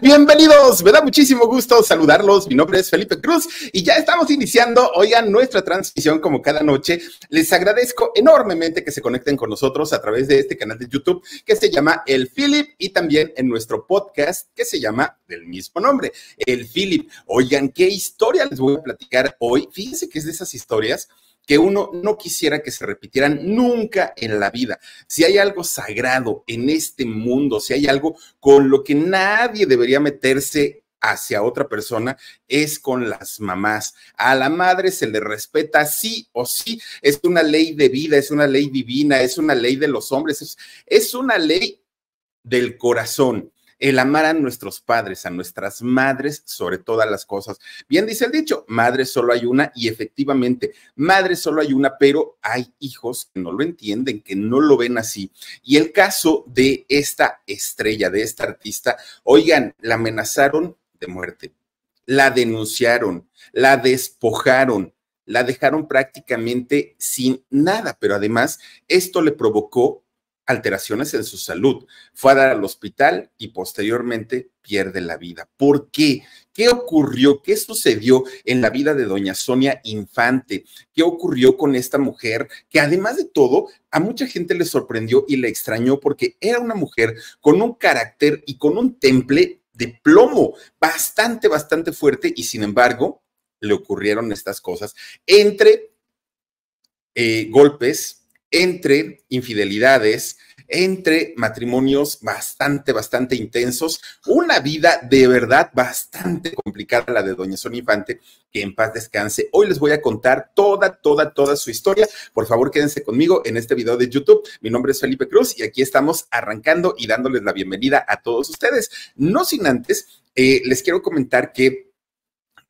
Bienvenidos. Me da muchísimo gusto saludarlos. Mi nombre es Felipe Cruz y ya estamos iniciando, oigan, nuestra transmisión como cada noche. Les agradezco enormemente que se conecten con nosotros a través de este canal de YouTube que se llama El Philip y también en nuestro podcast que se llama del mismo nombre, El Philip. Oigan, ¿qué historia les voy a platicar hoy? Fíjense que es de esas historias que uno no quisiera que se repitieran nunca en la vida. Si hay algo sagrado en este mundo, si hay algo con lo que nadie debería meterse hacia otra persona es con las mamás. A la madre se le respeta sí o sí. Es una ley de vida, es una ley divina, es una ley de los hombres, es, una ley del corazón el amar a nuestros padres, a nuestras madres, sobre todas las cosas. Bien dice el dicho, madre solo hay una y efectivamente, madre solo hay una, pero hay hijos que no lo entienden, que no lo ven así. Y el caso de esta estrella, de esta artista, oigan, la amenazaron de muerte, la denunciaron, la despojaron, la dejaron prácticamente sin nada, pero además esto le provocó alteraciones en su salud. Fue a dar al hospital y posteriormente pierde la vida. ¿Por qué? ¿Qué ocurrió? ¿Qué sucedió en la vida de doña Sonia Infante? ¿Qué ocurrió con esta mujer que además de todo a mucha gente le sorprendió y le extrañó porque era una mujer con un carácter y con un temple de plomo bastante, bastante fuerte y sin embargo le ocurrieron estas cosas entre eh, golpes entre infidelidades, entre matrimonios bastante, bastante intensos, una vida de verdad bastante complicada, la de Doña Sonia Infante, que en paz descanse. Hoy les voy a contar toda, toda, toda su historia. Por favor, quédense conmigo en este video de YouTube. Mi nombre es Felipe Cruz y aquí estamos arrancando y dándoles la bienvenida a todos ustedes. No sin antes, eh, les quiero comentar que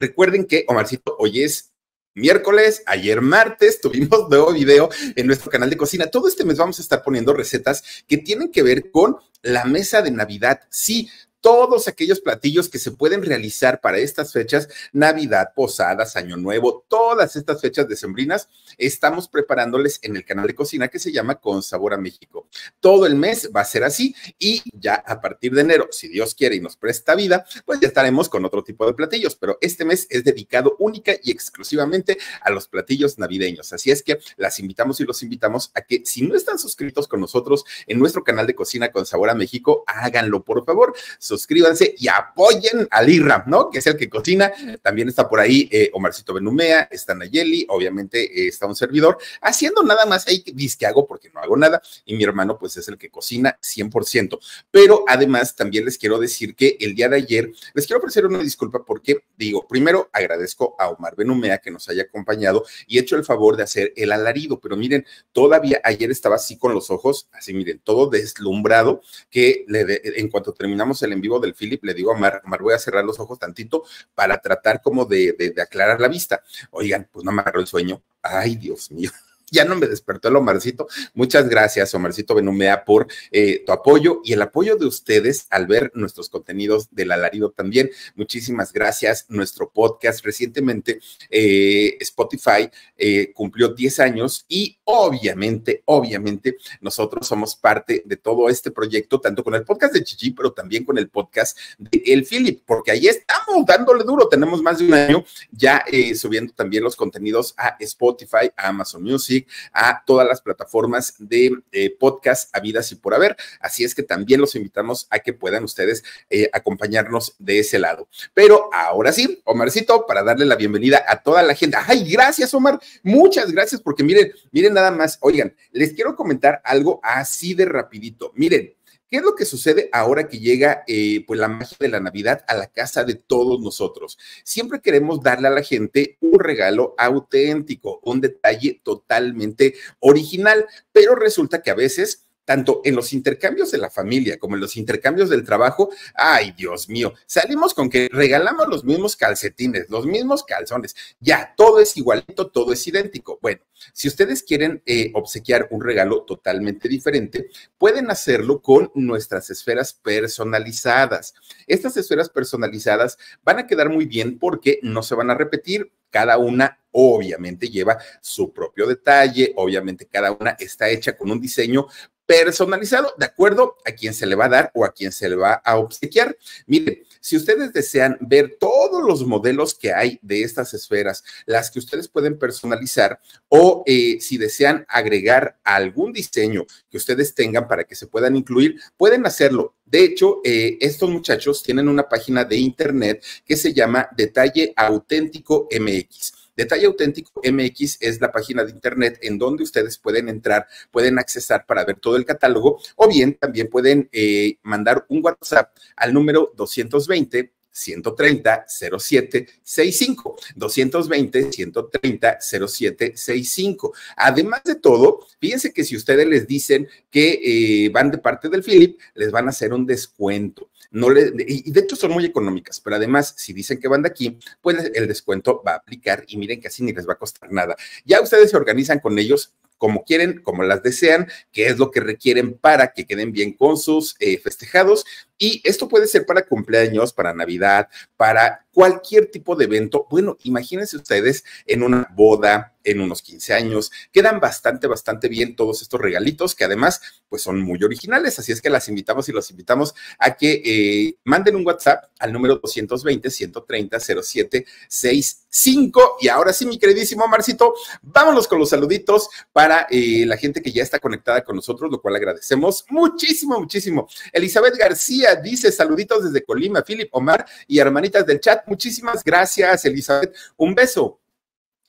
recuerden que Omarcito hoy es miércoles, ayer martes tuvimos nuevo video en nuestro canal de cocina. Todo este mes vamos a estar poniendo recetas que tienen que ver con la mesa de Navidad. Sí, todos aquellos platillos que se pueden realizar para estas fechas, Navidad, Posadas, Año Nuevo, todas estas fechas decembrinas, estamos preparándoles en el canal de cocina que se llama Con Sabor a México. Todo el mes va a ser así y ya a partir de enero, si Dios quiere y nos presta vida, pues ya estaremos con otro tipo de platillos, pero este mes es dedicado única y exclusivamente a los platillos navideños. Así es que las invitamos y los invitamos a que si no están suscritos con nosotros en nuestro canal de cocina Con Sabor a México, háganlo por favor suscríbanse y apoyen al IRAM, ¿no? Que es el que cocina. También está por ahí eh, Omarcito Benumea, está Nayeli, obviamente eh, está un servidor, haciendo nada más ahí, dice que hago porque no hago nada. Y mi hermano, pues es el que cocina 100%. Pero además, también les quiero decir que el día de ayer, les quiero ofrecer una disculpa porque, digo, primero agradezco a Omar Benumea que nos haya acompañado y hecho el favor de hacer el alarido. Pero miren, todavía ayer estaba así con los ojos, así miren, todo deslumbrado, que le en cuanto terminamos el envío, vivo del Philip, le digo a Mar, Mar, voy a cerrar los ojos tantito para tratar como de, de, aclarar la vista. Oigan, pues no me agarró el sueño. Ay, Dios mío ya no me despertó el Omarcito. Muchas gracias, Omarcito Benumea, por eh, tu apoyo y el apoyo de ustedes al ver nuestros contenidos del alarido también. Muchísimas gracias. Nuestro podcast recientemente, eh, Spotify, eh, cumplió 10 años y obviamente, obviamente, nosotros somos parte de todo este proyecto, tanto con el podcast de Chichi, pero también con el podcast de El Philip, porque ahí estamos dándole duro. Tenemos más de un año ya subiendo también los contenidos a Spotify, a Amazon Music a todas las plataformas de podcast eh, podcast habidas y por haber. Así es que también los invitamos a que puedan ustedes eh, acompañarnos de ese lado. Pero ahora sí, Omarcito, para darle la bienvenida a toda la gente. Ay, gracias, Omar. Muchas gracias porque miren, miren nada más. Oigan, les quiero comentar algo así de rapidito. Miren. ¿Qué es lo que sucede ahora que llega eh, pues la magia de la Navidad a la casa de todos nosotros? Siempre queremos darle a la gente un regalo auténtico, un detalle totalmente original, pero resulta que a veces tanto en los intercambios de la familia como en los intercambios del trabajo, ay Dios mío, salimos con que regalamos los mismos calcetines, los mismos calzones, ya, todo es igualito, todo es idéntico. Bueno, si ustedes quieren eh, obsequiar un regalo totalmente diferente, pueden hacerlo con nuestras esferas personalizadas. Estas esferas personalizadas van a quedar muy bien porque no se van a repetir, cada una obviamente lleva su propio detalle, obviamente cada una está hecha con un diseño personalizado de acuerdo a quien se le va a dar o a quien se le va a obsequiar. Miren, si ustedes desean ver todos los modelos que hay de estas esferas, las que ustedes pueden personalizar o eh, si desean agregar algún diseño que ustedes tengan para que se puedan incluir, pueden hacerlo. De hecho, eh, estos muchachos tienen una página de internet que se llama Detalle Auténtico MX. Detalle Auténtico MX es la página de internet en donde ustedes pueden entrar, pueden accesar para ver todo el catálogo o bien también pueden eh, mandar un WhatsApp al número 220 130 65 220 130 65 Además de todo, fíjense que si ustedes les dicen que eh, van de parte del Philip, les van a hacer un descuento. No le, y de hecho son muy económicas, pero además, si dicen que van de aquí, pues el descuento va a aplicar y miren, que así ni les va a costar nada. Ya ustedes se organizan con ellos como quieren, como las desean, que es lo que requieren para que queden bien con sus eh, festejados y esto puede ser para cumpleaños, para Navidad, para cualquier tipo de evento. Bueno, imagínense ustedes en una boda, en unos 15 años. Quedan bastante, bastante bien todos estos regalitos que además pues son muy originales. Así es que las invitamos y los invitamos a que eh, manden un WhatsApp al número 220-130-0765. Y ahora sí, mi queridísimo Marcito, vámonos con los saluditos para eh, la gente que ya está conectada con nosotros, lo cual agradecemos muchísimo, muchísimo. Elizabeth García dice saluditos desde Colima, Philip, Omar y hermanitas del chat. Muchísimas gracias, Elizabeth. Un beso.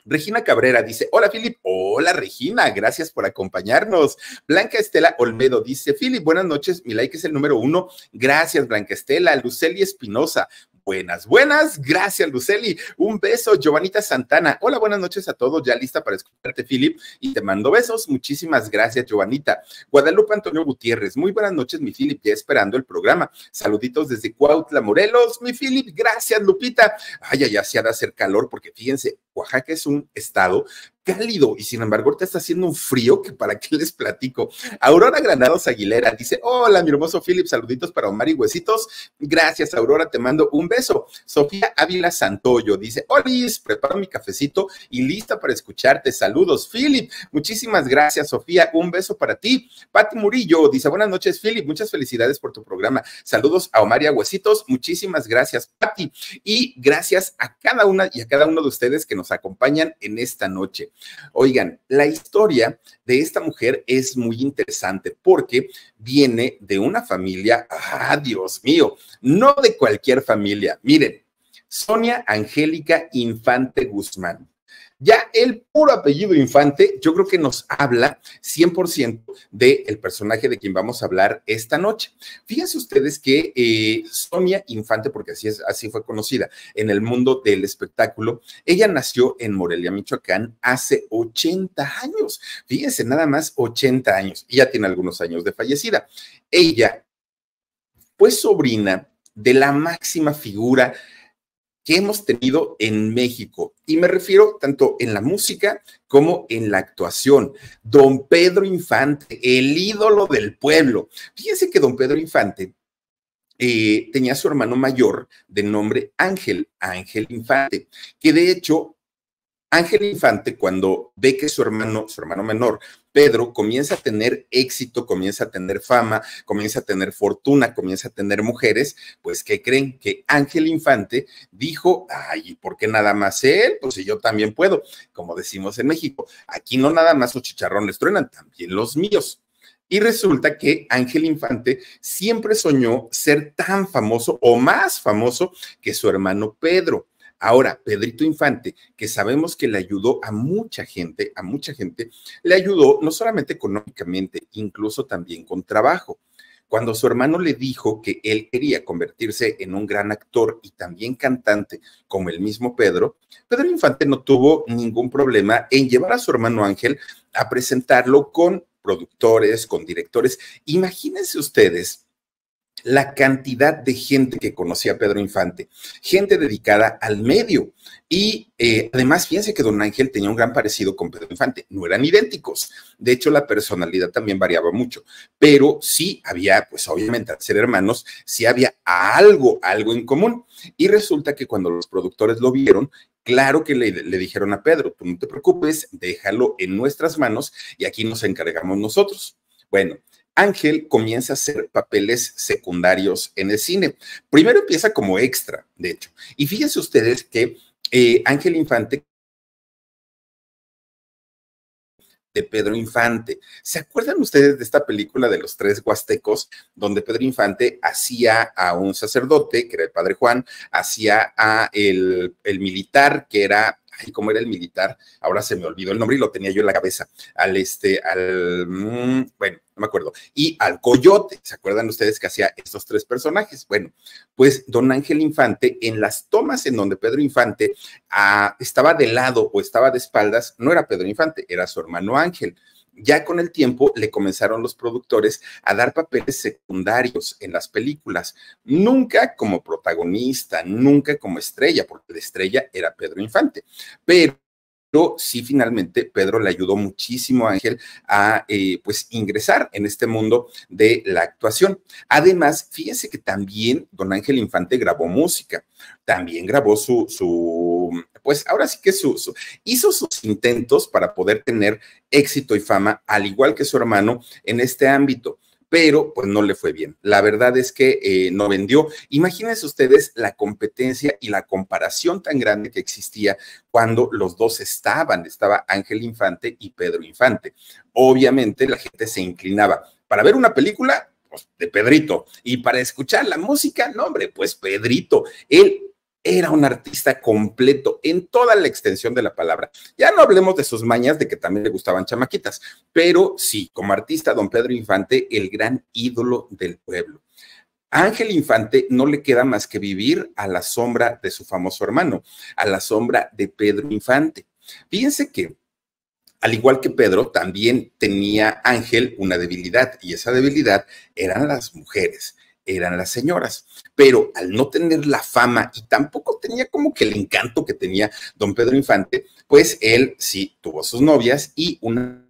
Regina Cabrera dice, hola Philip, hola Regina, gracias por acompañarnos. Blanca Estela Olmedo dice, Philip, buenas noches, mi like es el número uno. Gracias, Blanca Estela. Luceli Espinosa, buenas, buenas. Gracias, Luceli. Un beso, Giovanita Santana. Hola, buenas noches a todos. Ya lista para escucharte, Philip. Y te mando besos. Muchísimas gracias, Giovanita. Guadalupe Antonio Gutiérrez. Muy buenas noches, mi Philip. Ya esperando el programa. Saluditos desde Cuautla, Morelos. Mi Philip, gracias, Lupita. Ay, ya se ha de hacer calor porque fíjense, Oaxaca es un estado cálido y sin embargo te está haciendo un frío que para qué les platico. Aurora Granados Aguilera dice, hola mi hermoso Philip, saluditos para Omar y Huesitos. Gracias Aurora, te mando un beso. Sofía Ávila Santoyo dice, hola, preparo mi cafecito y lista para escucharte. Saludos Philip, muchísimas gracias Sofía, un beso para ti. Pati Murillo dice, buenas noches Philip, muchas felicidades por tu programa. Saludos a Omar y a Huesitos, muchísimas gracias Pati y gracias a cada una y a cada uno de ustedes que nos acompañan en esta noche. Oigan, la historia de esta mujer es muy interesante porque viene de una familia, ah, Dios mío, no de cualquier familia. Miren, Sonia Angélica Infante Guzmán. Ya el puro apellido Infante, yo creo que nos habla 100% del personaje de quien vamos a hablar esta noche. Fíjense ustedes que eh, Sonia Infante, porque así, es, así fue conocida en el mundo del espectáculo, ella nació en Morelia, Michoacán, hace 80 años. Fíjense, nada más 80 años. Y ya tiene algunos años de fallecida. Ella, fue sobrina de la máxima figura que hemos tenido en México. Y me refiero tanto en la música como en la actuación. Don Pedro Infante, el ídolo del pueblo. Fíjense que don Pedro Infante eh, tenía su hermano mayor de nombre Ángel, Ángel Infante, que de hecho Ángel Infante, cuando ve que su hermano, su hermano menor, Pedro comienza a tener éxito, comienza a tener fama, comienza a tener fortuna, comienza a tener mujeres, pues que creen que Ángel Infante dijo, ay, ¿y por qué nada más él? Pues si yo también puedo, como decimos en México, aquí no nada más los chicharrones truenan, también los míos. Y resulta que Ángel Infante siempre soñó ser tan famoso o más famoso que su hermano Pedro. Ahora, Pedrito Infante, que sabemos que le ayudó a mucha gente, a mucha gente, le ayudó no solamente económicamente, incluso también con trabajo. Cuando su hermano le dijo que él quería convertirse en un gran actor y también cantante, como el mismo Pedro, Pedro Infante no tuvo ningún problema en llevar a su hermano Ángel a presentarlo con productores, con directores. Imagínense ustedes la cantidad de gente que conocía Pedro Infante, gente dedicada al medio. Y eh, además, fíjense que don Ángel tenía un gran parecido con Pedro Infante, no eran idénticos. De hecho, la personalidad también variaba mucho, pero sí había, pues obviamente, al ser hermanos, sí había algo, algo en común. Y resulta que cuando los productores lo vieron, Claro que le, le, dijeron a Pedro, tú no te preocupes, déjalo en nuestras manos y aquí nos encargamos nosotros. Bueno, Ángel comienza a hacer papeles secundarios en el cine. Primero empieza como extra, de hecho. Y fíjense ustedes que eh, Ángel Infante de Pedro Infante. ¿Se acuerdan ustedes de esta película de los tres huastecos, donde Pedro Infante hacía a un sacerdote, que era el padre Juan, hacía a el militar, que era ay, cómo era el militar, ahora se me olvidó el nombre y lo tenía yo en la cabeza, al este, al, mm, bueno, no me acuerdo, y al coyote, ¿se acuerdan ustedes que hacía estos tres personajes? Bueno, pues don Ángel Infante, en las tomas en donde Pedro Infante ah, estaba de lado o estaba de espaldas, no era Pedro Infante, era su hermano Ángel ya con el tiempo le comenzaron los productores a dar papeles secundarios en las películas, nunca como protagonista, nunca como estrella, porque la estrella era Pedro Infante, pero sí finalmente Pedro le ayudó muchísimo a Ángel a eh, pues ingresar en este mundo de la actuación. Además, fíjense que también don Ángel Infante grabó música, también grabó su, su pues ahora sí que hizo sus intentos para poder tener éxito y fama, al igual que su hermano, en este ámbito pero pues no le fue bien. La verdad es que eh, no vendió. Imagínense ustedes la competencia y la comparación tan grande que existía cuando los dos estaban, estaba Ángel Infante y Pedro Infante. Obviamente la gente se inclinaba para ver una película pues, de Pedrito y para escuchar la música, no hombre, pues Pedrito, él era un artista completo en toda la extensión de la palabra. Ya no hablemos de sus mañas de que también le gustaban chamaquitas, pero sí, como artista, don Pedro Infante, el gran ídolo del pueblo. Ángel Infante no le queda más que vivir a la sombra de su famoso hermano, a la sombra de Pedro Infante. Fíjense que al igual que Pedro, también tenía Ángel una debilidad y esa debilidad eran las mujeres eran las señoras. Pero al no tener la fama y tampoco tenía como que el encanto que tenía don Pedro Infante, pues él sí tuvo sus novias y una...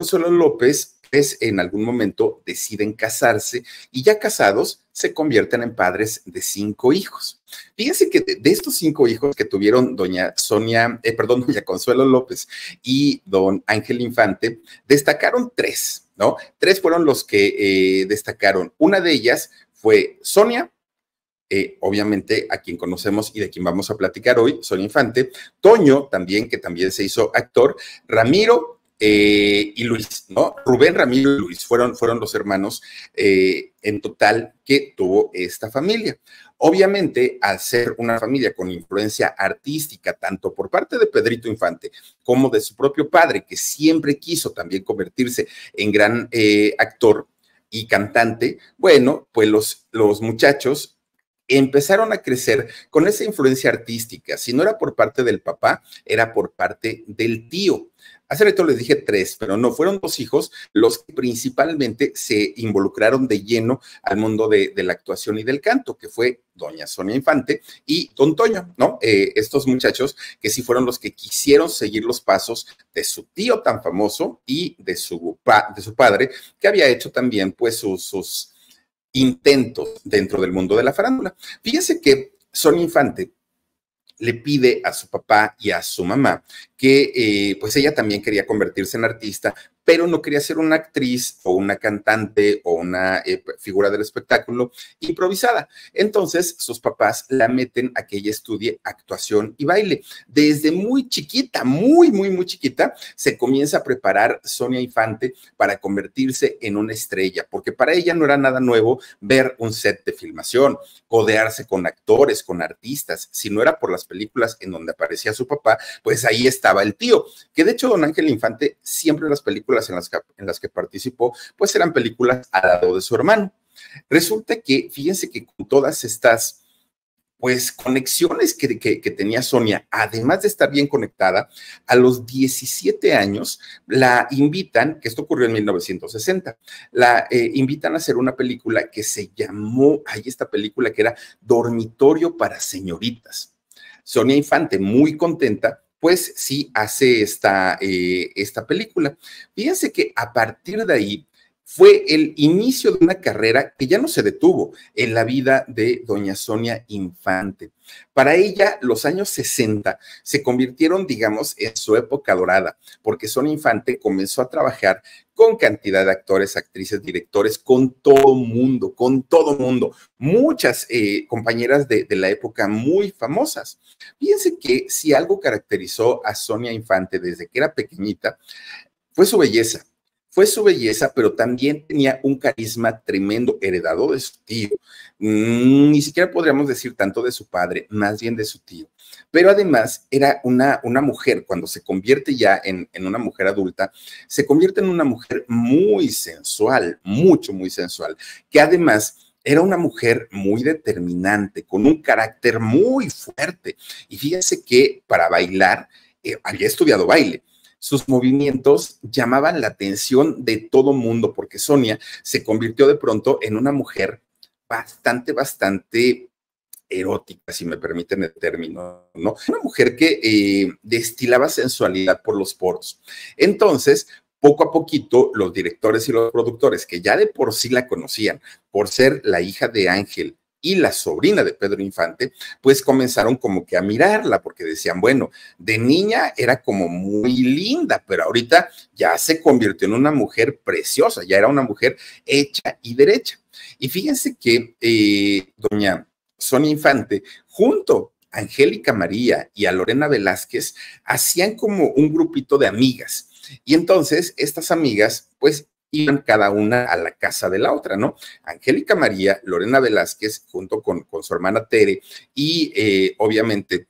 López en algún momento deciden casarse y ya casados se convierten en padres de cinco hijos. Fíjense que de, estos cinco hijos que tuvieron doña Sonia, eh, perdón, doña Consuelo López y don Ángel Infante, destacaron tres, ¿no? Tres fueron los que eh, destacaron. Una de ellas fue Sonia, eh, obviamente a quien conocemos y de quien vamos a platicar hoy, Sonia Infante, Toño también, que también se hizo actor, Ramiro, eh, y Luis, ¿no? Rubén Ramiro y Luis fueron, fueron los hermanos eh, en total que tuvo esta familia. Obviamente, al ser una familia con influencia artística, tanto por parte de Pedrito Infante como de su propio padre, que siempre quiso también convertirse en gran eh, actor y cantante, bueno, pues los, los muchachos empezaron a crecer con esa influencia artística. Si no era por parte del papá, era por parte del tío. Hace rato les dije tres, pero no, fueron dos hijos los que principalmente se involucraron de lleno al mundo de, la actuación y del canto, que fue doña Sonia Infante y don Toño, ¿no? Eh, estos muchachos que sí fueron los que quisieron seguir los pasos de su tío tan famoso y de su, de su padre, que había hecho también pues sus intentos dentro del mundo de la farándula. Fíjense que son Infante le pide a su papá y a su mamá que eh, pues ella también quería convertirse en artista, pero no quería ser una actriz o una cantante o una eh, figura del espectáculo improvisada. Entonces sus papás la meten a que ella estudie actuación y baile. Desde muy chiquita, muy, muy, muy chiquita, se comienza a preparar Sonia Infante para convertirse en una estrella, porque para ella no era nada nuevo ver un set de filmación, codearse con actores, con artistas. Si no era por las películas en donde aparecía su papá, pues ahí está el tío, que de hecho don Ángel Infante siempre las películas en las que, en las que participó, pues eran películas al lado de su hermano. Resulta que, fíjense que con todas estas pues conexiones que, tenía Sonia, además de estar bien conectada, a los 17 años la invitan, que esto ocurrió en 1960, la eh, invitan a hacer una película que se llamó, ahí esta película que era Dormitorio para Señoritas. Sonia Infante, muy contenta, pues sí hace esta, eh, esta película. Fíjense que a partir de ahí, fue el inicio de una carrera que ya no se detuvo en la vida de doña Sonia Infante. Para ella, los años 60 se convirtieron, digamos, en su época dorada, porque Sonia Infante comenzó a trabajar con cantidad de actores, actrices, directores, con todo mundo, con todo mundo. Muchas eh, compañeras de, de, la época muy famosas. Fíjense que si algo caracterizó a Sonia Infante desde que era pequeñita, fue su belleza fue su belleza, pero también tenía un carisma tremendo heredado de su tío. Mm, ni siquiera podríamos decir tanto de su padre, más bien de su tío. Pero además era una, una mujer, cuando se convierte ya en, una mujer adulta, se convierte en una mujer muy sensual, mucho, muy sensual, que además era una mujer muy determinante, con un carácter muy fuerte. Y fíjense que para bailar eh, había estudiado baile sus movimientos llamaban la atención de todo mundo, porque Sonia se convirtió de pronto en una mujer bastante, bastante erótica, si me permiten el término, ¿no? Una mujer que eh, destilaba sensualidad por los poros. Entonces, poco a poquito, los directores y los productores, que ya de por sí la conocían por ser la hija de Ángel, y la sobrina de Pedro Infante, pues comenzaron como que a mirarla, porque decían, bueno, de niña era como muy linda, pero ahorita ya se convirtió en una mujer preciosa, ya era una mujer hecha y derecha. Y fíjense que eh, doña Sonia Infante, junto a Angélica María y a Lorena Velázquez, hacían como un grupito de amigas. Y entonces estas amigas, pues iban cada una a la casa de la otra, ¿no? Angélica María, Lorena Velázquez, junto con, con su hermana Tere, y eh, obviamente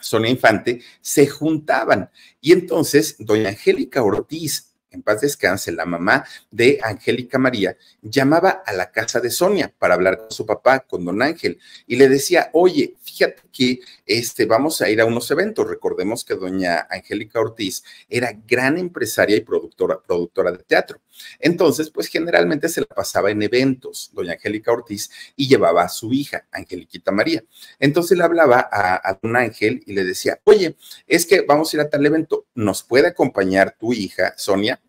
Sonia Infante, se juntaban. Y entonces, doña Angélica Ortiz, en paz descanse, la mamá de Angélica María, llamaba a la casa de Sonia para hablar con su papá, con don Ángel, y le decía, oye, fíjate que este, vamos a ir a unos eventos. Recordemos que doña Angélica Ortiz era gran empresaria y productora, productora de teatro. Entonces, pues generalmente se la pasaba en eventos, doña Angélica Ortiz, y llevaba a su hija, Angeliquita María. Entonces le hablaba a, a don Ángel y le decía, oye, es que vamos a ir a tal evento, ¿nos puede acompañar tu hija, Sonia?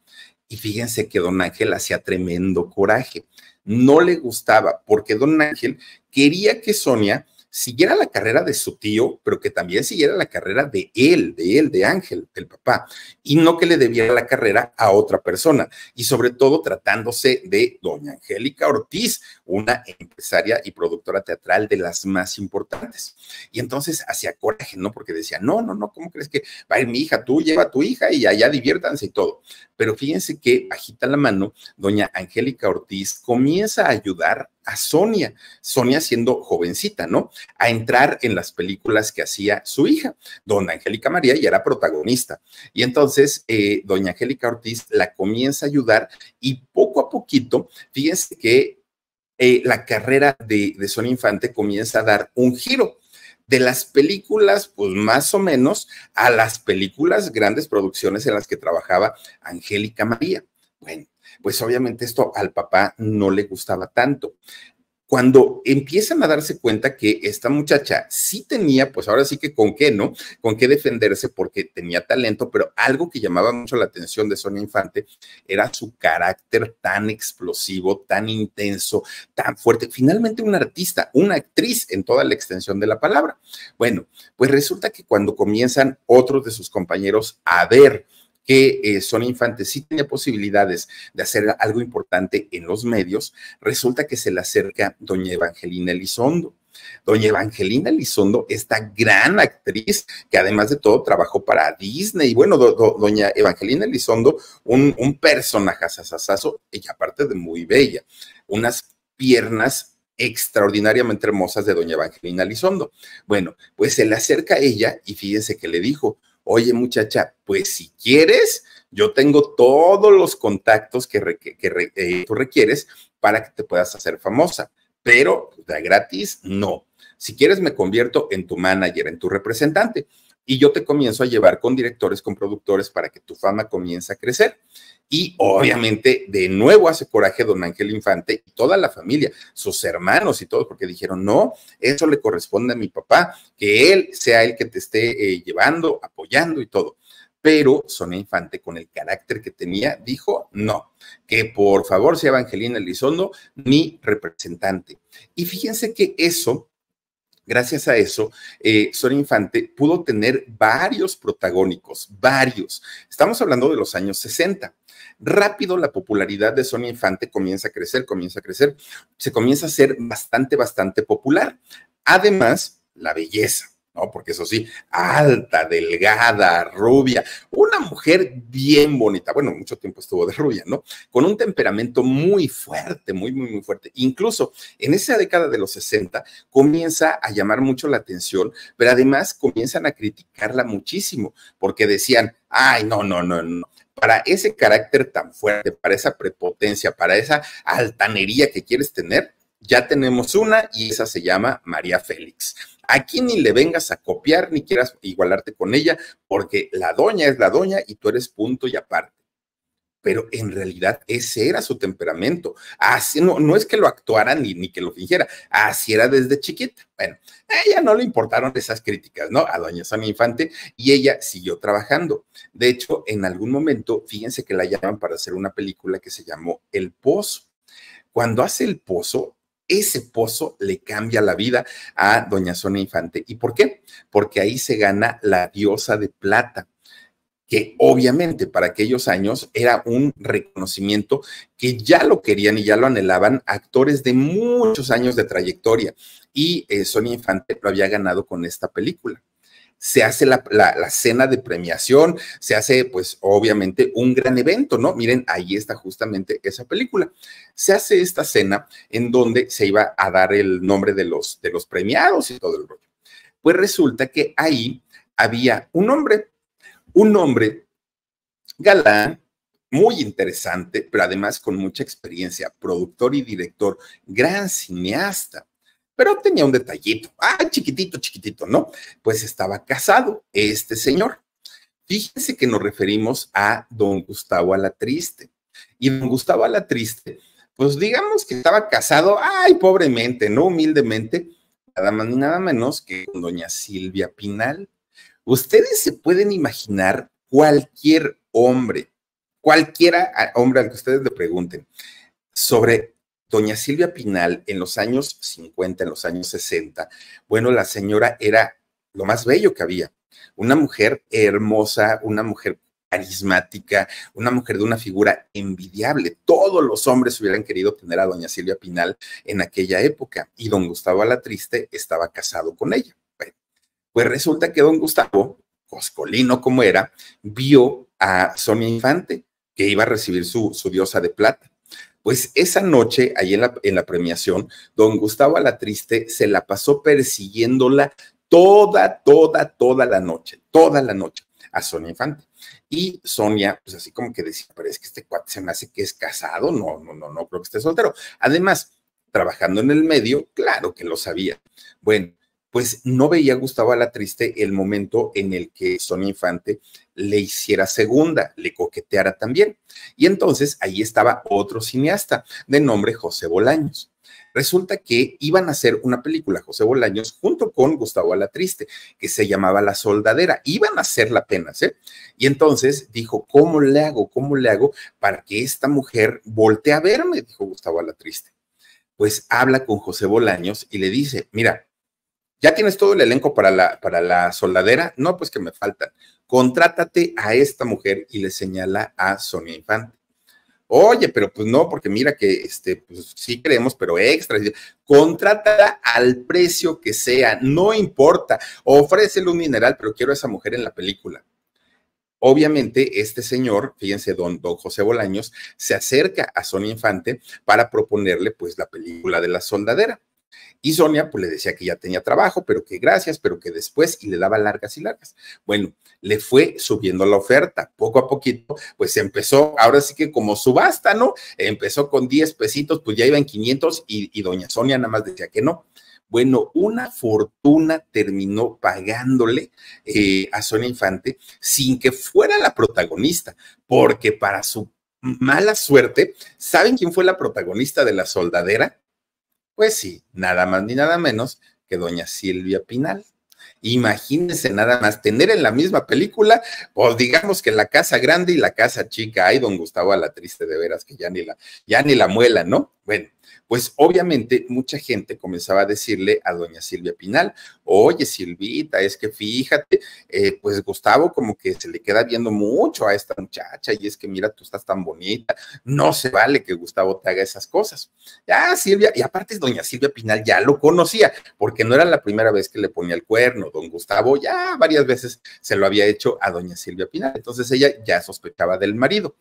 Y fíjense que don Ángel hacía tremendo coraje. No le gustaba porque don Ángel quería que Sonia siguiera la carrera de su tío, pero que también siguiera la carrera de él, de él, de Ángel, del papá, y no que le debiera la carrera a otra persona, y sobre todo tratándose de doña Angélica Ortiz, una empresaria y productora teatral de las más importantes. Y entonces hacía coraje, ¿no? Porque decía, no, no, no, ¿cómo crees que va a ir mi hija? Tú lleva a tu hija y allá diviértanse y todo. Pero fíjense que, bajita la mano, doña Angélica Ortiz comienza a ayudar a Sonia, Sonia siendo jovencita, ¿no? A entrar en las películas que hacía su hija, Don Angélica María, y era protagonista. Y entonces, eh, doña Angélica Ortiz la comienza a ayudar y poco a poquito, fíjense que eh, la carrera de, de Sonia Infante comienza a dar un giro de las películas, pues más o menos, a las películas, grandes producciones en las que trabajaba Angélica María. Bueno, pues obviamente esto al papá no le gustaba tanto. Cuando empiezan a darse cuenta que esta muchacha sí tenía, pues ahora sí que con qué, ¿no? Con qué defenderse porque tenía talento, pero algo que llamaba mucho la atención de Sonia Infante era su carácter tan explosivo, tan intenso, tan fuerte. Finalmente una artista, una actriz en toda la extensión de la palabra. Bueno, pues resulta que cuando comienzan otros de sus compañeros a ver, que eh, son infantes y sí posibilidades de hacer algo importante en los medios, resulta que se le acerca doña Evangelina Elizondo. Doña Evangelina Elizondo, esta gran actriz que además de todo trabajó para Disney. y Bueno, doña Evangelina Elizondo, un, personaje asasazo, ella aparte de muy bella, unas piernas extraordinariamente hermosas de doña Evangelina Elizondo. Bueno, pues se le acerca a ella y fíjense que le dijo, oye muchacha, pues si quieres, yo tengo todos los contactos que, eh, tú requieres para que te puedas hacer famosa, pero pues, de gratis no. Si quieres, me convierto en tu manager, en tu representante y yo te comienzo a llevar con directores, con productores para que tu fama comience a crecer. Y obviamente, de nuevo hace coraje don Ángel Infante y toda la familia, sus hermanos y todo. porque dijeron, no, eso le corresponde a mi papá, que él sea el que te esté eh, llevando, apoyando y todo pero Sonia Infante, con el carácter que tenía, dijo no, que por favor sea Evangelina Elizondo mi representante. Y fíjense que eso gracias a eso, eh, Sony Infante pudo tener varios protagónicos, varios. Estamos hablando de los años 60. Rápido la popularidad de Sonia Infante comienza a crecer, comienza a crecer, se comienza a ser bastante, bastante popular. Además, la belleza porque eso sí, alta, delgada, rubia, una mujer bien bonita, bueno, mucho tiempo estuvo de rubia, ¿no? Con un temperamento muy fuerte, muy, muy, muy fuerte. Incluso en esa década de los 60 comienza a llamar mucho la atención, pero además comienzan a criticarla muchísimo, porque decían, ay, no, no, no, no para ese carácter tan fuerte, para esa prepotencia, para esa altanería que quieres tener, ya tenemos una y esa se llama María Félix. Aquí ni le vengas a copiar ni quieras igualarte con ella, porque la doña es la doña y tú eres punto y aparte. Pero en realidad ese era su temperamento. Así no, no es que lo actuara ni, ni que lo fingiera, así era desde chiquita. Bueno, a ella no le importaron esas críticas, ¿no? A doña Sonia Infante y ella siguió trabajando. De hecho, en algún momento, fíjense que la llaman para hacer una película que se llamó El Pozo. Cuando hace El Pozo, ese pozo le cambia la vida a doña Sonia Infante. ¿Y por qué? Porque ahí se gana la diosa de plata que obviamente para aquellos años era un reconocimiento que ya lo querían y ya lo anhelaban actores de muchos años de trayectoria. Y eh, Sonia Infante lo había ganado con esta película se hace la, cena de premiación, se hace pues obviamente un gran evento, ¿no? Miren, ahí está justamente esa película. Se hace esta cena en donde se iba a dar el nombre de los, de los premiados y todo el rollo. Pues resulta que ahí había un hombre, un hombre galán, muy interesante, pero además con mucha experiencia, productor y director, gran cineasta pero tenía un detallito, ay, ah, chiquitito, chiquitito, ¿no? Pues estaba casado este señor. Fíjense que nos referimos a don Gustavo Triste Y don Gustavo Triste, pues digamos que estaba casado, ay, pobremente, ¿no? Humildemente, nada más ni nada menos que con doña Silvia Pinal. Ustedes se pueden imaginar cualquier hombre, cualquiera ah, hombre al que ustedes le pregunten sobre Doña Silvia Pinal, en los años 50, en los años 60, bueno, la señora era lo más bello que había. Una mujer hermosa, una mujer carismática, una mujer de una figura envidiable. Todos los hombres hubieran querido tener a doña Silvia Pinal en aquella época y don Gustavo Alatriste estaba casado con ella. pues resulta que don Gustavo, coscolino como era, vio a Sonia Infante que iba a recibir su, su diosa de plata pues esa noche, ahí en la, en la premiación, don Gustavo Alatriste se la pasó persiguiéndola toda, toda, toda la noche, toda la noche a Sonia Infante. Y Sonia, pues así como que decía, pero es que este cuate se me hace que es casado, no, no, no, no creo que esté soltero. Además, trabajando en el medio, claro que lo sabía. Bueno, pues no veía Gustavo la triste el momento en el que Sonia Infante le hiciera segunda, le coqueteara también. Y entonces ahí estaba otro cineasta de nombre José Bolaños. Resulta que iban a hacer una película, José Bolaños, junto con Gustavo Alatriste, que se llamaba La Soldadera. Iban a la pena, ¿eh? Y entonces dijo, ¿cómo le hago? ¿Cómo le hago para que esta mujer voltee a verme? Dijo Gustavo Alatriste. Pues habla con José Bolaños y le dice, mira, ¿Ya tienes todo el elenco para la, para la soldadera? No, pues que me faltan. Contrátate a esta mujer y le señala a Sonia Infante. Oye, pero pues no, porque mira que este, pues, sí queremos, pero extra. Contrátala al precio que sea, no importa. Ofrécele un mineral, pero quiero a esa mujer en la película. Obviamente, este señor, fíjense, don, don, José Bolaños, se acerca a Sonia Infante para proponerle pues la película de la soldadera. Y Sonia pues le decía que ya tenía trabajo, pero que gracias, pero que después y le daba largas y largas. Bueno, le fue subiendo la oferta, poco a poquito, pues empezó, ahora sí que como subasta, ¿no? Empezó con 10 pesitos, pues ya iban 500 y, doña Sonia nada más decía que no. Bueno, una fortuna terminó pagándole eh, a Sonia Infante sin que fuera la protagonista, porque para su mala suerte, ¿saben quién fue la protagonista de la soldadera? Pues sí, nada más ni nada menos que doña Silvia Pinal. Imagínense nada más tener en la misma película, o pues digamos que la casa grande y la casa chica. Ay, don Gustavo, a la triste de veras que ya ni la, ya ni la muela, ¿no? Bueno, pues obviamente mucha gente comenzaba a decirle a doña Silvia Pinal, oye Silvita, es que fíjate, eh, pues Gustavo como que se le queda viendo mucho a esta muchacha y es que mira, tú estás tan bonita, no se vale que Gustavo te haga esas cosas. Ya Silvia, y aparte doña Silvia Pinal ya lo conocía, porque no era la primera vez que le ponía el cuerno, don Gustavo ya varias veces se lo había hecho a doña Silvia Pinal, entonces ella ya sospechaba del marido,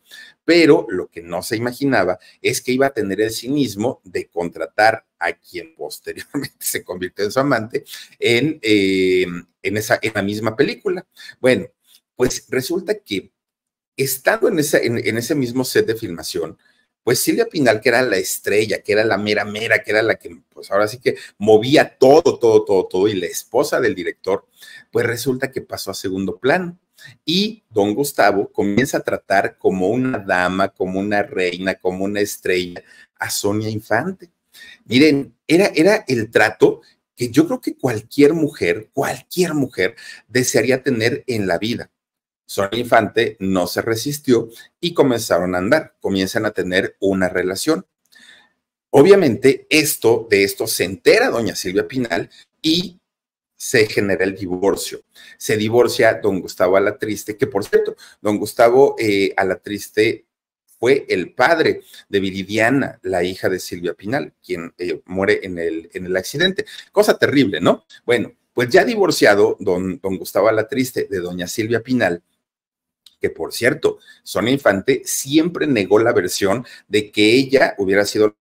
pero lo que no se imaginaba es que iba a tener el cinismo de contratar a quien posteriormente se convirtió en su amante en, em, en, esa, en la misma película. Bueno, pues resulta que estando en, esa, en, ese mismo set de filmación, pues Silvia Pinal, que era la estrella, que era la mera mera, que era la que, pues ahora sí que movía todo, todo, todo, todo, y la esposa del director, pues resulta que pasó a segundo plano. Y don Gustavo comienza a tratar como una dama, como una reina, como una estrella a Sonia Infante. Miren, era, era el trato que yo creo que cualquier mujer, cualquier mujer desearía tener en la vida. Sonia Infante no se resistió y comenzaron a andar, comienzan a tener una relación. Obviamente, esto de esto se entera doña Silvia Pinal y se genera el divorcio. Se divorcia don Gustavo Alatriste, que por cierto, don Gustavo eh, Alatriste fue el padre de Viridiana, la hija de Silvia Pinal, quien eh, muere en el, en el accidente. Cosa terrible, ¿no? Bueno, pues ya divorciado don, don Gustavo Alatriste de doña Silvia Pinal, que por cierto, son Infante siempre negó la versión de que ella hubiera sido